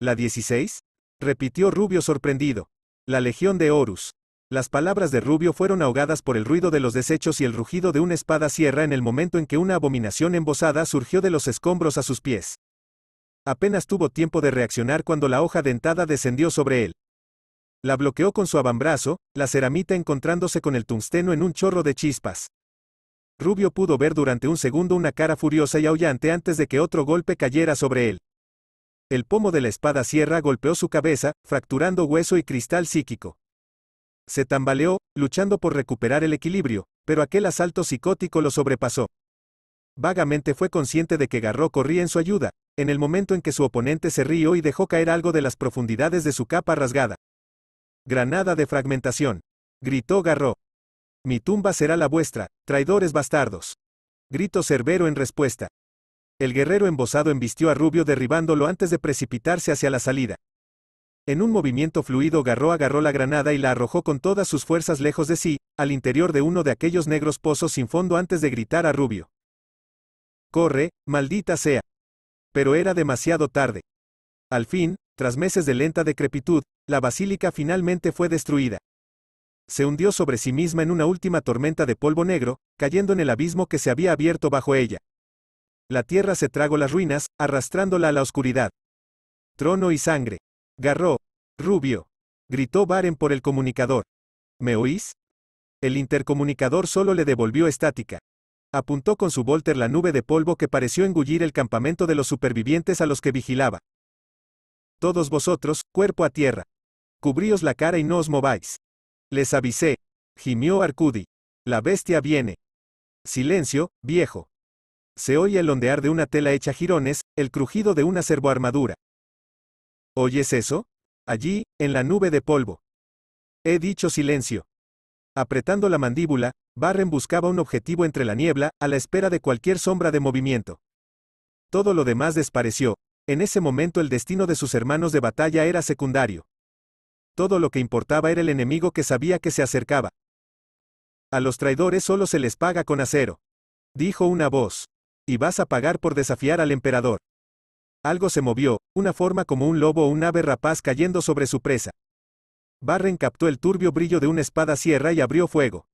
¿La 16? repitió Rubio sorprendido. La legión de Horus. Las palabras de Rubio fueron ahogadas por el ruido de los desechos y el rugido de una espada sierra en el momento en que una abominación embosada surgió de los escombros a sus pies. Apenas tuvo tiempo de reaccionar cuando la hoja dentada descendió sobre él. La bloqueó con su avambrazo, la ceramita encontrándose con el tungsteno en un chorro de chispas. Rubio pudo ver durante un segundo una cara furiosa y aullante antes de que otro golpe cayera sobre él. El pomo de la espada sierra golpeó su cabeza, fracturando hueso y cristal psíquico. Se tambaleó, luchando por recuperar el equilibrio, pero aquel asalto psicótico lo sobrepasó. Vagamente fue consciente de que Garro corría en su ayuda, en el momento en que su oponente se rió y dejó caer algo de las profundidades de su capa rasgada. Granada de fragmentación. Gritó Garro. Mi tumba será la vuestra, traidores bastardos. Gritó Cerbero en respuesta. El guerrero embosado embistió a Rubio derribándolo antes de precipitarse hacia la salida. En un movimiento fluido Garro agarró la granada y la arrojó con todas sus fuerzas lejos de sí, al interior de uno de aquellos negros pozos sin fondo antes de gritar a Rubio. Corre, maldita sea pero era demasiado tarde. Al fin, tras meses de lenta decrepitud, la basílica finalmente fue destruida. Se hundió sobre sí misma en una última tormenta de polvo negro, cayendo en el abismo que se había abierto bajo ella. La tierra se tragó las ruinas, arrastrándola a la oscuridad. Trono y sangre. Garró. Rubio. Gritó Baren por el comunicador. ¿Me oís? El intercomunicador solo le devolvió estática apuntó con su volter la nube de polvo que pareció engullir el campamento de los supervivientes a los que vigilaba. Todos vosotros, cuerpo a tierra. Cubríos la cara y no os mováis. Les avisé. Gimió Arcudi. La bestia viene. Silencio, viejo. Se oye el ondear de una tela hecha jirones, el crujido de una servoarmadura. ¿Oyes eso? Allí, en la nube de polvo. He dicho silencio. Apretando la mandíbula, Barren buscaba un objetivo entre la niebla, a la espera de cualquier sombra de movimiento. Todo lo demás desapareció. en ese momento el destino de sus hermanos de batalla era secundario. Todo lo que importaba era el enemigo que sabía que se acercaba. A los traidores solo se les paga con acero. Dijo una voz. Y vas a pagar por desafiar al emperador. Algo se movió, una forma como un lobo o un ave rapaz cayendo sobre su presa. Barren captó el turbio brillo de una espada sierra y abrió fuego.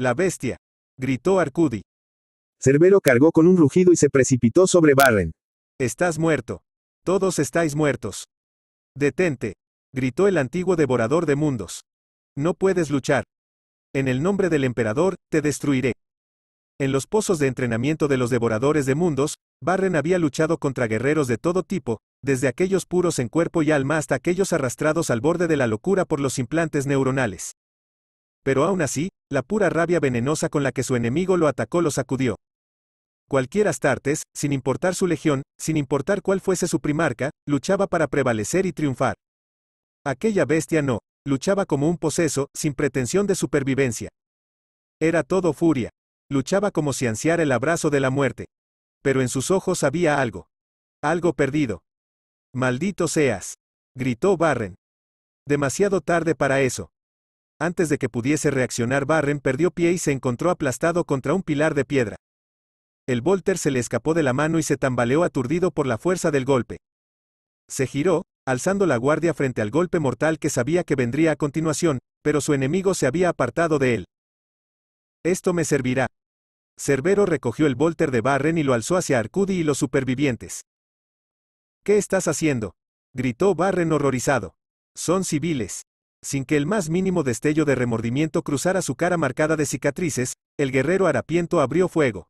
La bestia. gritó Arcudi. Cerbero cargó con un rugido y se precipitó sobre Barren. Estás muerto. Todos estáis muertos. Detente. gritó el antiguo devorador de mundos. No puedes luchar. En el nombre del emperador, te destruiré. En los pozos de entrenamiento de los devoradores de mundos, Barren había luchado contra guerreros de todo tipo, desde aquellos puros en cuerpo y alma hasta aquellos arrastrados al borde de la locura por los implantes neuronales. Pero aún así, la pura rabia venenosa con la que su enemigo lo atacó lo sacudió. Cualquier Astartes, sin importar su legión, sin importar cuál fuese su primarca, luchaba para prevalecer y triunfar. Aquella bestia no, luchaba como un poseso, sin pretensión de supervivencia. Era todo furia. Luchaba como si ansiara el abrazo de la muerte. Pero en sus ojos había algo. Algo perdido. Maldito seas. gritó Barren. Demasiado tarde para eso. Antes de que pudiese reaccionar Barren perdió pie y se encontró aplastado contra un pilar de piedra. El Volter se le escapó de la mano y se tambaleó aturdido por la fuerza del golpe. Se giró, alzando la guardia frente al golpe mortal que sabía que vendría a continuación, pero su enemigo se había apartado de él. Esto me servirá. Cerbero recogió el Volter de Barren y lo alzó hacia Arcudi y los supervivientes. ¿Qué estás haciendo? gritó Barren horrorizado. Son civiles. Sin que el más mínimo destello de remordimiento cruzara su cara marcada de cicatrices, el guerrero harapiento abrió fuego.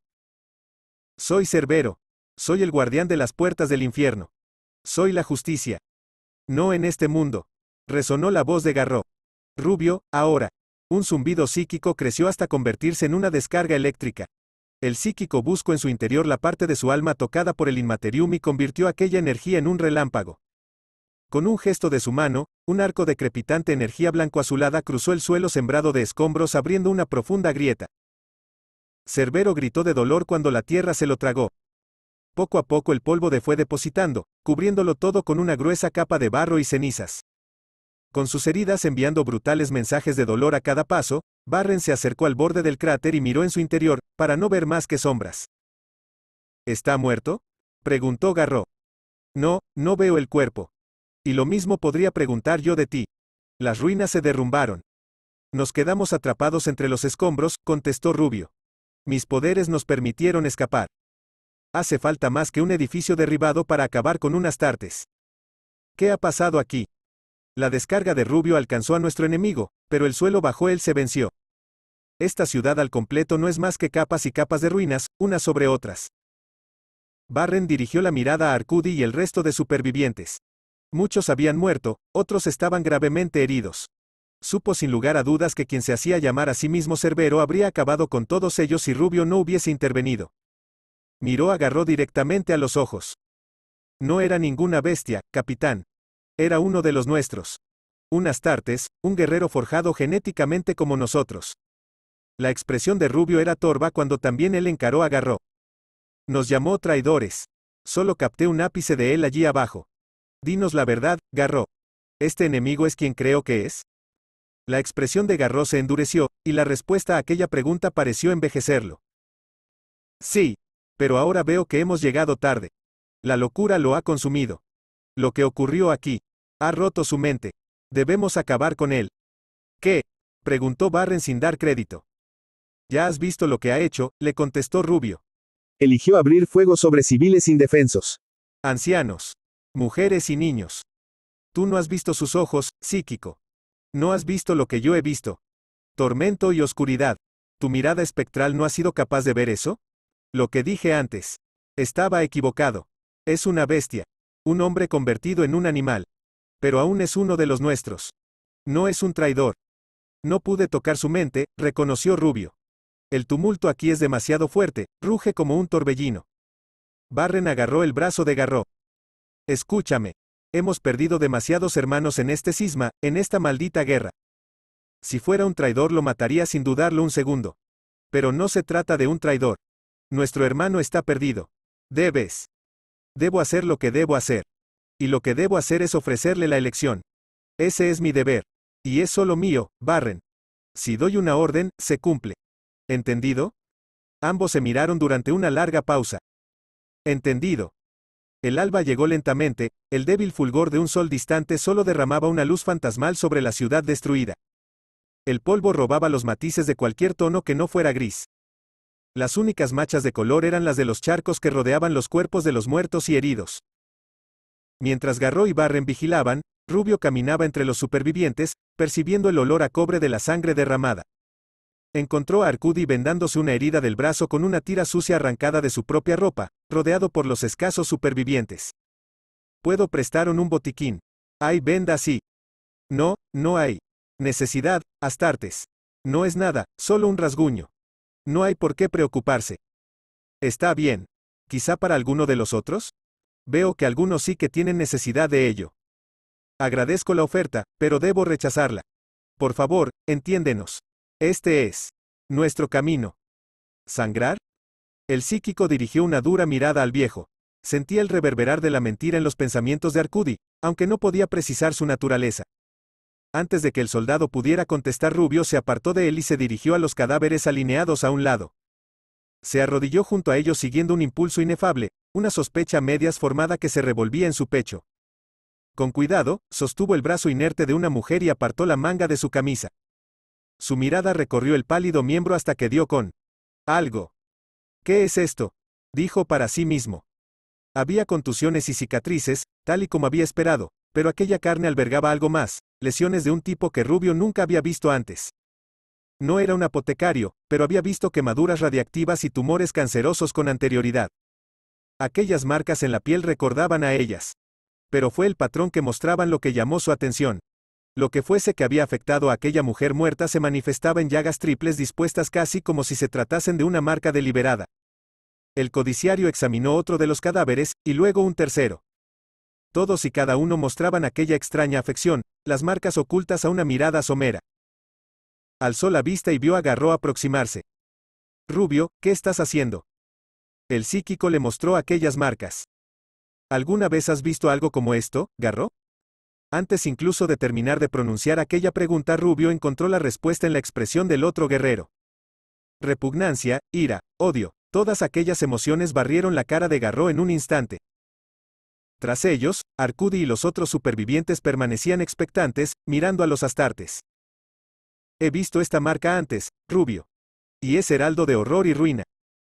Soy Cerbero. Soy el guardián de las puertas del infierno. Soy la justicia. No en este mundo. Resonó la voz de Garro. Rubio, ahora. Un zumbido psíquico creció hasta convertirse en una descarga eléctrica. El psíquico buscó en su interior la parte de su alma tocada por el inmaterium y convirtió aquella energía en un relámpago. Con un gesto de su mano, un arco de crepitante energía blanco-azulada cruzó el suelo sembrado de escombros abriendo una profunda grieta. Cerbero gritó de dolor cuando la tierra se lo tragó. Poco a poco el polvo de fue depositando, cubriéndolo todo con una gruesa capa de barro y cenizas. Con sus heridas enviando brutales mensajes de dolor a cada paso, Barren se acercó al borde del cráter y miró en su interior, para no ver más que sombras. ¿Está muerto? preguntó Garro. No, no veo el cuerpo, y lo mismo podría preguntar yo de ti. Las ruinas se derrumbaron. Nos quedamos atrapados entre los escombros, contestó Rubio. Mis poderes nos permitieron escapar. Hace falta más que un edificio derribado para acabar con unas tartes. ¿Qué ha pasado aquí? La descarga de Rubio alcanzó a nuestro enemigo, pero el suelo bajo él se venció. Esta ciudad al completo no es más que capas y capas de ruinas, unas sobre otras. Barren dirigió la mirada a Arcudi y el resto de supervivientes. Muchos habían muerto, otros estaban gravemente heridos. Supo sin lugar a dudas que quien se hacía llamar a sí mismo Cerbero habría acabado con todos ellos si Rubio no hubiese intervenido. Miró agarró directamente a los ojos. No era ninguna bestia, capitán. Era uno de los nuestros. Un Astartes, un guerrero forjado genéticamente como nosotros. La expresión de Rubio era torva cuando también él encaró a Nos llamó traidores. Solo capté un ápice de él allí abajo. Dinos la verdad, Garro. ¿Este enemigo es quien creo que es? La expresión de Garro se endureció, y la respuesta a aquella pregunta pareció envejecerlo. Sí, pero ahora veo que hemos llegado tarde. La locura lo ha consumido. Lo que ocurrió aquí. Ha roto su mente. Debemos acabar con él. ¿Qué? preguntó Barren sin dar crédito. Ya has visto lo que ha hecho, le contestó Rubio. Eligió abrir fuego sobre civiles indefensos. Ancianos mujeres y niños. Tú no has visto sus ojos, psíquico. No has visto lo que yo he visto. Tormento y oscuridad. ¿Tu mirada espectral no ha sido capaz de ver eso? Lo que dije antes. Estaba equivocado. Es una bestia. Un hombre convertido en un animal. Pero aún es uno de los nuestros. No es un traidor. No pude tocar su mente, reconoció Rubio. El tumulto aquí es demasiado fuerte, ruge como un torbellino. Barren agarró el brazo de Garro. Escúchame. Hemos perdido demasiados hermanos en este cisma, en esta maldita guerra. Si fuera un traidor lo mataría sin dudarlo un segundo. Pero no se trata de un traidor. Nuestro hermano está perdido. Debes. Debo hacer lo que debo hacer. Y lo que debo hacer es ofrecerle la elección. Ese es mi deber. Y es solo mío, Barren. Si doy una orden, se cumple. ¿Entendido? Ambos se miraron durante una larga pausa. Entendido. El alba llegó lentamente, el débil fulgor de un sol distante solo derramaba una luz fantasmal sobre la ciudad destruida. El polvo robaba los matices de cualquier tono que no fuera gris. Las únicas machas de color eran las de los charcos que rodeaban los cuerpos de los muertos y heridos. Mientras Garro y Barren vigilaban, Rubio caminaba entre los supervivientes, percibiendo el olor a cobre de la sangre derramada. Encontró a Arcudi vendándose una herida del brazo con una tira sucia arrancada de su propia ropa, rodeado por los escasos supervivientes. Puedo prestar un botiquín. Hay venda sí. No, no hay. Necesidad, Astartes. No es nada, solo un rasguño. No hay por qué preocuparse. Está bien. Quizá para alguno de los otros. Veo que algunos sí que tienen necesidad de ello. Agradezco la oferta, pero debo rechazarla. Por favor, entiéndenos. Este es nuestro camino. ¿Sangrar? El psíquico dirigió una dura mirada al viejo. Sentía el reverberar de la mentira en los pensamientos de Arcudi, aunque no podía precisar su naturaleza. Antes de que el soldado pudiera contestar, Rubio se apartó de él y se dirigió a los cadáveres alineados a un lado. Se arrodilló junto a ellos siguiendo un impulso inefable, una sospecha medias formada que se revolvía en su pecho. Con cuidado, sostuvo el brazo inerte de una mujer y apartó la manga de su camisa. Su mirada recorrió el pálido miembro hasta que dio con algo. ¿Qué es esto? dijo para sí mismo. Había contusiones y cicatrices, tal y como había esperado, pero aquella carne albergaba algo más, lesiones de un tipo que Rubio nunca había visto antes. No era un apotecario, pero había visto quemaduras radiactivas y tumores cancerosos con anterioridad. Aquellas marcas en la piel recordaban a ellas. Pero fue el patrón que mostraban lo que llamó su atención. Lo que fuese que había afectado a aquella mujer muerta se manifestaba en llagas triples dispuestas casi como si se tratasen de una marca deliberada. El codiciario examinó otro de los cadáveres, y luego un tercero. Todos y cada uno mostraban aquella extraña afección, las marcas ocultas a una mirada somera. Alzó la vista y vio a Garro aproximarse. Rubio, ¿qué estás haciendo? El psíquico le mostró aquellas marcas. ¿Alguna vez has visto algo como esto, Garro? Antes incluso de terminar de pronunciar aquella pregunta, Rubio encontró la respuesta en la expresión del otro guerrero. Repugnancia, ira, odio, todas aquellas emociones barrieron la cara de Garro en un instante. Tras ellos, Arcudi y los otros supervivientes permanecían expectantes, mirando a los astartes. He visto esta marca antes, Rubio. Y es heraldo de horror y ruina.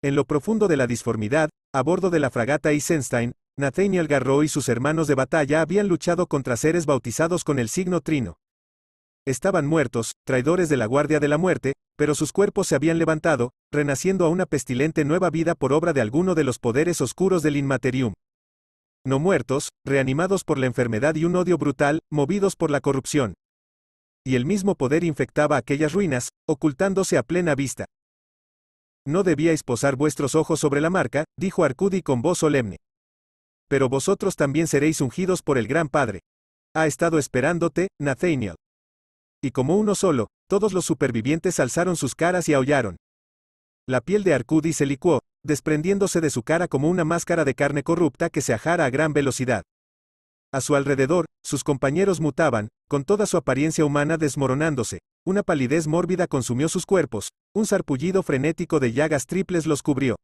En lo profundo de la disformidad, a bordo de la fragata Eisenstein, Nathaniel Garro y sus hermanos de batalla habían luchado contra seres bautizados con el signo trino. Estaban muertos, traidores de la Guardia de la Muerte, pero sus cuerpos se habían levantado, renaciendo a una pestilente nueva vida por obra de alguno de los poderes oscuros del Inmaterium. No muertos, reanimados por la enfermedad y un odio brutal, movidos por la corrupción. Y el mismo poder infectaba aquellas ruinas, ocultándose a plena vista. No debíais posar vuestros ojos sobre la marca, dijo Arcudi con voz solemne pero vosotros también seréis ungidos por el gran Padre. Ha estado esperándote, Nathaniel. Y como uno solo, todos los supervivientes alzaron sus caras y aullaron. La piel de Arcudi se licuó, desprendiéndose de su cara como una máscara de carne corrupta que se ajara a gran velocidad. A su alrededor, sus compañeros mutaban, con toda su apariencia humana desmoronándose, una palidez mórbida consumió sus cuerpos, un sarpullido frenético de llagas triples los cubrió,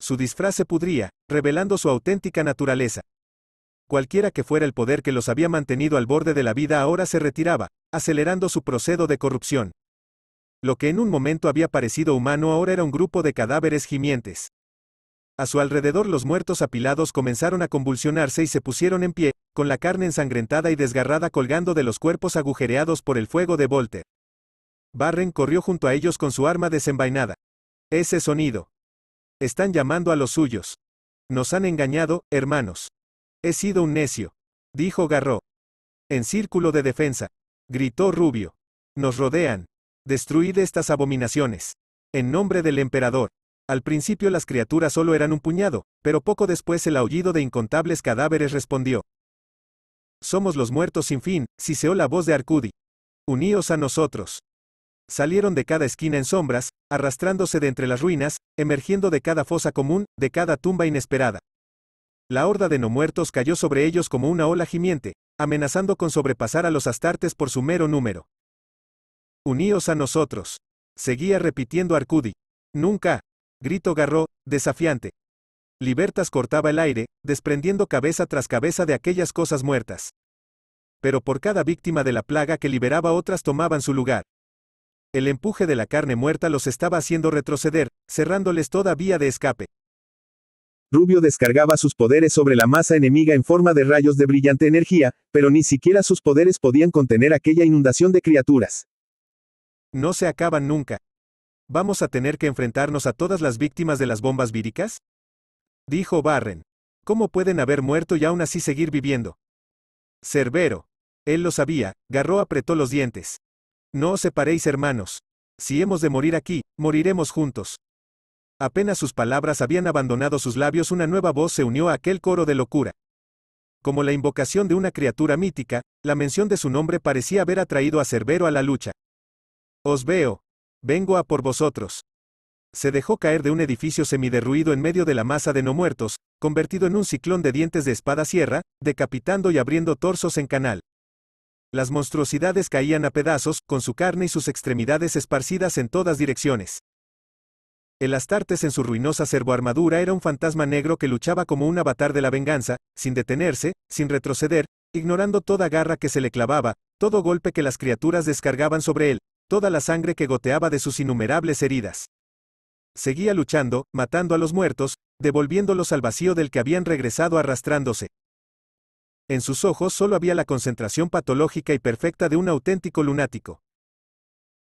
su disfraz se pudría, revelando su auténtica naturaleza. Cualquiera que fuera el poder que los había mantenido al borde de la vida ahora se retiraba, acelerando su proceso de corrupción. Lo que en un momento había parecido humano ahora era un grupo de cadáveres gimientes. A su alrededor los muertos apilados comenzaron a convulsionarse y se pusieron en pie, con la carne ensangrentada y desgarrada colgando de los cuerpos agujereados por el fuego de Volter. Barren corrió junto a ellos con su arma desenvainada. Ese sonido, están llamando a los suyos. Nos han engañado, hermanos. He sido un necio. Dijo Garro. En círculo de defensa. Gritó Rubio. Nos rodean. Destruid estas abominaciones. En nombre del emperador. Al principio las criaturas solo eran un puñado, pero poco después el aullido de incontables cadáveres respondió. Somos los muertos sin fin, siseó la voz de Arcudi. Uníos a nosotros salieron de cada esquina en sombras, arrastrándose de entre las ruinas, emergiendo de cada fosa común, de cada tumba inesperada. La horda de no muertos cayó sobre ellos como una ola gimiente, amenazando con sobrepasar a los astartes por su mero número. Uníos a nosotros. Seguía repitiendo Arcudi. Nunca. Grito garró, desafiante. Libertas cortaba el aire, desprendiendo cabeza tras cabeza de aquellas cosas muertas. Pero por cada víctima de la plaga que liberaba otras tomaban su lugar. El empuje de la carne muerta los estaba haciendo retroceder, cerrándoles toda vía de escape. Rubio descargaba sus poderes sobre la masa enemiga en forma de rayos de brillante energía, pero ni siquiera sus poderes podían contener aquella inundación de criaturas. No se acaban nunca. ¿Vamos a tener que enfrentarnos a todas las víctimas de las bombas víricas? Dijo Barren. ¿Cómo pueden haber muerto y aún así seguir viviendo? Cerbero. Él lo sabía, Garro apretó los dientes. No os separéis hermanos. Si hemos de morir aquí, moriremos juntos. Apenas sus palabras habían abandonado sus labios, una nueva voz se unió a aquel coro de locura. Como la invocación de una criatura mítica, la mención de su nombre parecía haber atraído a Cerbero a la lucha. Os veo. Vengo a por vosotros. Se dejó caer de un edificio semiderruido en medio de la masa de no muertos, convertido en un ciclón de dientes de espada sierra, decapitando y abriendo torsos en canal. Las monstruosidades caían a pedazos, con su carne y sus extremidades esparcidas en todas direcciones. El Astartes en su ruinosa servoarmadura era un fantasma negro que luchaba como un avatar de la venganza, sin detenerse, sin retroceder, ignorando toda garra que se le clavaba, todo golpe que las criaturas descargaban sobre él, toda la sangre que goteaba de sus innumerables heridas. Seguía luchando, matando a los muertos, devolviéndolos al vacío del que habían regresado arrastrándose, en sus ojos solo había la concentración patológica y perfecta de un auténtico lunático.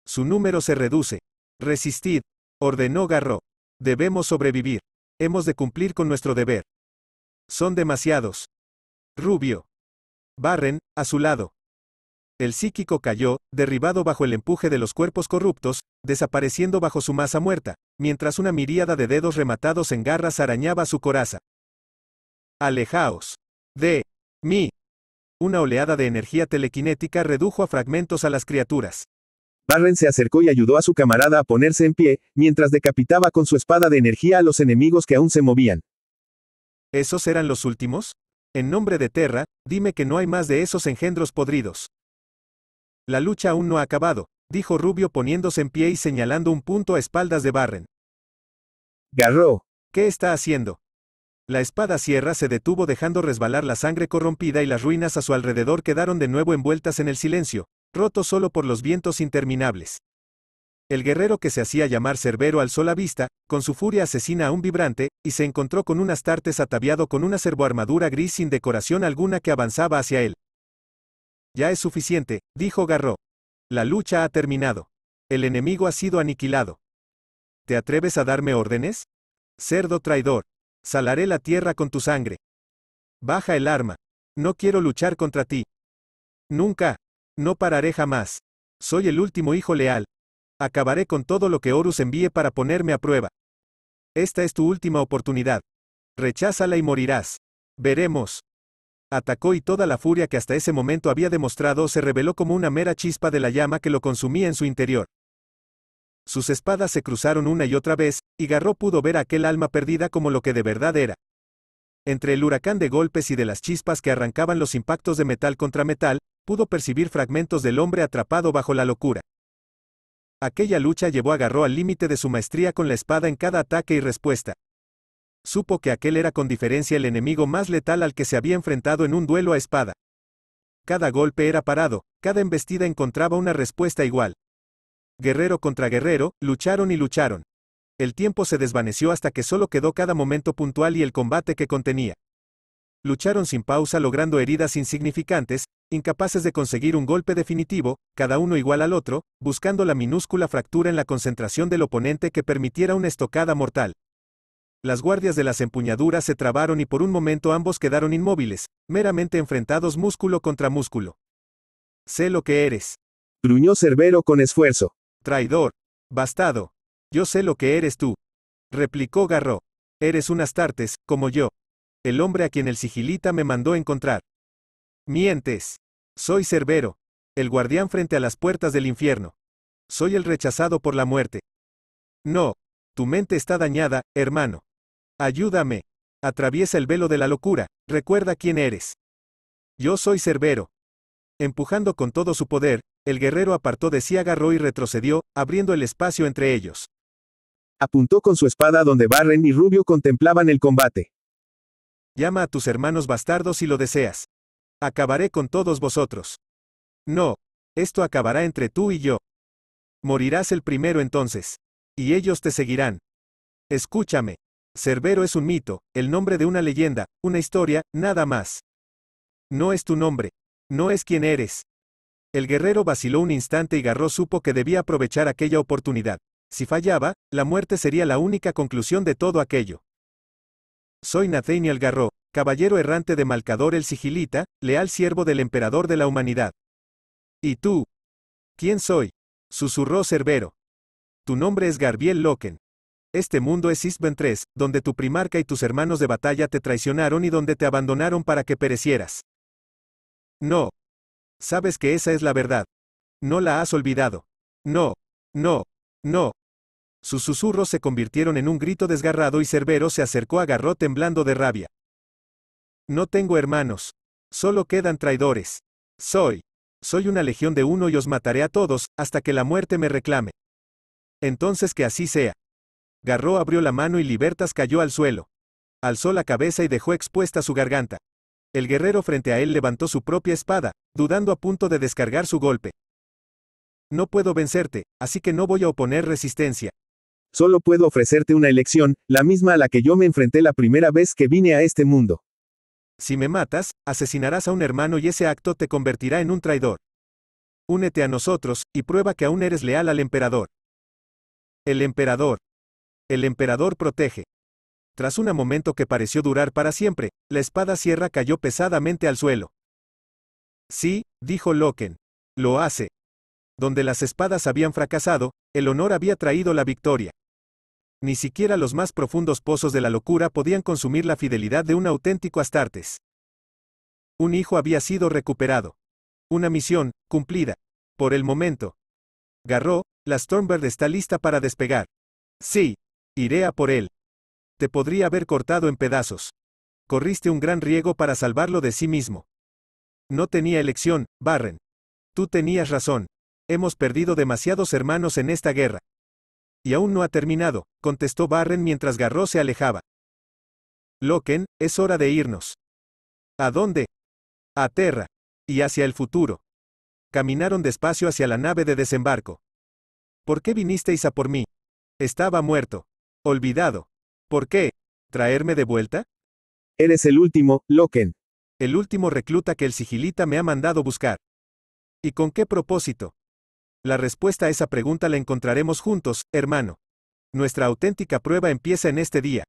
Su número se reduce. Resistid, ordenó Garro. Debemos sobrevivir. Hemos de cumplir con nuestro deber. Son demasiados. Rubio. Barren, a su lado. El psíquico cayó, derribado bajo el empuje de los cuerpos corruptos, desapareciendo bajo su masa muerta, mientras una miríada de dedos rematados en garras arañaba su coraza. Alejaos. De mi. Una oleada de energía telequinética redujo a fragmentos a las criaturas. Barren se acercó y ayudó a su camarada a ponerse en pie, mientras decapitaba con su espada de energía a los enemigos que aún se movían. ¿Esos eran los últimos? En nombre de Terra, dime que no hay más de esos engendros podridos. La lucha aún no ha acabado, dijo Rubio poniéndose en pie y señalando un punto a espaldas de Barren. Garro. ¿Qué está haciendo? La espada sierra se detuvo dejando resbalar la sangre corrompida y las ruinas a su alrededor quedaron de nuevo envueltas en el silencio, roto solo por los vientos interminables. El guerrero que se hacía llamar Cerbero alzó la vista, con su furia asesina a un vibrante, y se encontró con un tartes ataviado con una armadura gris sin decoración alguna que avanzaba hacia él. Ya es suficiente, dijo Garro. La lucha ha terminado. El enemigo ha sido aniquilado. ¿Te atreves a darme órdenes? Cerdo traidor. Salaré la tierra con tu sangre. Baja el arma. No quiero luchar contra ti. Nunca. No pararé jamás. Soy el último hijo leal. Acabaré con todo lo que Horus envíe para ponerme a prueba. Esta es tu última oportunidad. Recházala y morirás. Veremos. Atacó y toda la furia que hasta ese momento había demostrado se reveló como una mera chispa de la llama que lo consumía en su interior. Sus espadas se cruzaron una y otra vez, y Garro pudo ver a aquel alma perdida como lo que de verdad era. Entre el huracán de golpes y de las chispas que arrancaban los impactos de metal contra metal, pudo percibir fragmentos del hombre atrapado bajo la locura. Aquella lucha llevó a Garro al límite de su maestría con la espada en cada ataque y respuesta. Supo que aquel era con diferencia el enemigo más letal al que se había enfrentado en un duelo a espada. Cada golpe era parado, cada embestida encontraba una respuesta igual. Guerrero contra guerrero, lucharon y lucharon. El tiempo se desvaneció hasta que solo quedó cada momento puntual y el combate que contenía. Lucharon sin pausa logrando heridas insignificantes, incapaces de conseguir un golpe definitivo, cada uno igual al otro, buscando la minúscula fractura en la concentración del oponente que permitiera una estocada mortal. Las guardias de las empuñaduras se trabaron y por un momento ambos quedaron inmóviles, meramente enfrentados músculo contra músculo. Sé lo que eres. Gruñó Cerbero con esfuerzo. Traidor. Bastado. Yo sé lo que eres tú. Replicó Garro. Eres un Astartes, como yo. El hombre a quien el sigilita me mandó encontrar. Mientes. Soy Cerbero. El guardián frente a las puertas del infierno. Soy el rechazado por la muerte. No. Tu mente está dañada, hermano. Ayúdame. Atraviesa el velo de la locura. Recuerda quién eres. Yo soy Cerbero, Empujando con todo su poder, el guerrero apartó de sí agarró y retrocedió, abriendo el espacio entre ellos. Apuntó con su espada donde Barren y Rubio contemplaban el combate. Llama a tus hermanos bastardos si lo deseas. Acabaré con todos vosotros. No, esto acabará entre tú y yo. Morirás el primero entonces. Y ellos te seguirán. Escúchame. Cerbero es un mito, el nombre de una leyenda, una historia, nada más. No es tu nombre, no es quien eres. El guerrero vaciló un instante y Garro supo que debía aprovechar aquella oportunidad. Si fallaba, la muerte sería la única conclusión de todo aquello. Soy Nathaniel Garro, caballero errante de Malcador el Sigilita, leal siervo del emperador de la humanidad. ¿Y tú? ¿Quién soy? Susurró Cerbero. Tu nombre es Garbiel Loken. Este mundo es Isben III, donde tu primarca y tus hermanos de batalla te traicionaron y donde te abandonaron para que perecieras. No. Sabes que esa es la verdad. No la has olvidado. No. No. No. Sus susurros se convirtieron en un grito desgarrado y Cerbero se acercó a Garró temblando de rabia. No tengo hermanos. Solo quedan traidores. Soy. Soy una legión de uno y os mataré a todos, hasta que la muerte me reclame. Entonces que así sea. Garro abrió la mano y Libertas cayó al suelo. Alzó la cabeza y dejó expuesta su garganta. El guerrero frente a él levantó su propia espada, dudando a punto de descargar su golpe. No puedo vencerte, así que no voy a oponer resistencia. Solo puedo ofrecerte una elección, la misma a la que yo me enfrenté la primera vez que vine a este mundo. Si me matas, asesinarás a un hermano y ese acto te convertirá en un traidor. Únete a nosotros, y prueba que aún eres leal al emperador. El emperador. El emperador protege. Tras un momento que pareció durar para siempre, la espada sierra cayó pesadamente al suelo. Sí, dijo Loken. Lo hace. Donde las espadas habían fracasado, el honor había traído la victoria. Ni siquiera los más profundos pozos de la locura podían consumir la fidelidad de un auténtico Astartes. Un hijo había sido recuperado. Una misión, cumplida. Por el momento. Garró, la Stormbird está lista para despegar. Sí, iré a por él te podría haber cortado en pedazos. Corriste un gran riesgo para salvarlo de sí mismo. No tenía elección, Barren. Tú tenías razón. Hemos perdido demasiados hermanos en esta guerra. Y aún no ha terminado, contestó Barren mientras Garro se alejaba. Loken, es hora de irnos. ¿A dónde? A Terra. Y hacia el futuro. Caminaron despacio hacia la nave de desembarco. ¿Por qué vinisteis a por mí? Estaba muerto. Olvidado. ¿Por qué? ¿Traerme de vuelta? Eres el último, Loken. El último recluta que el sigilita me ha mandado buscar. ¿Y con qué propósito? La respuesta a esa pregunta la encontraremos juntos, hermano. Nuestra auténtica prueba empieza en este día.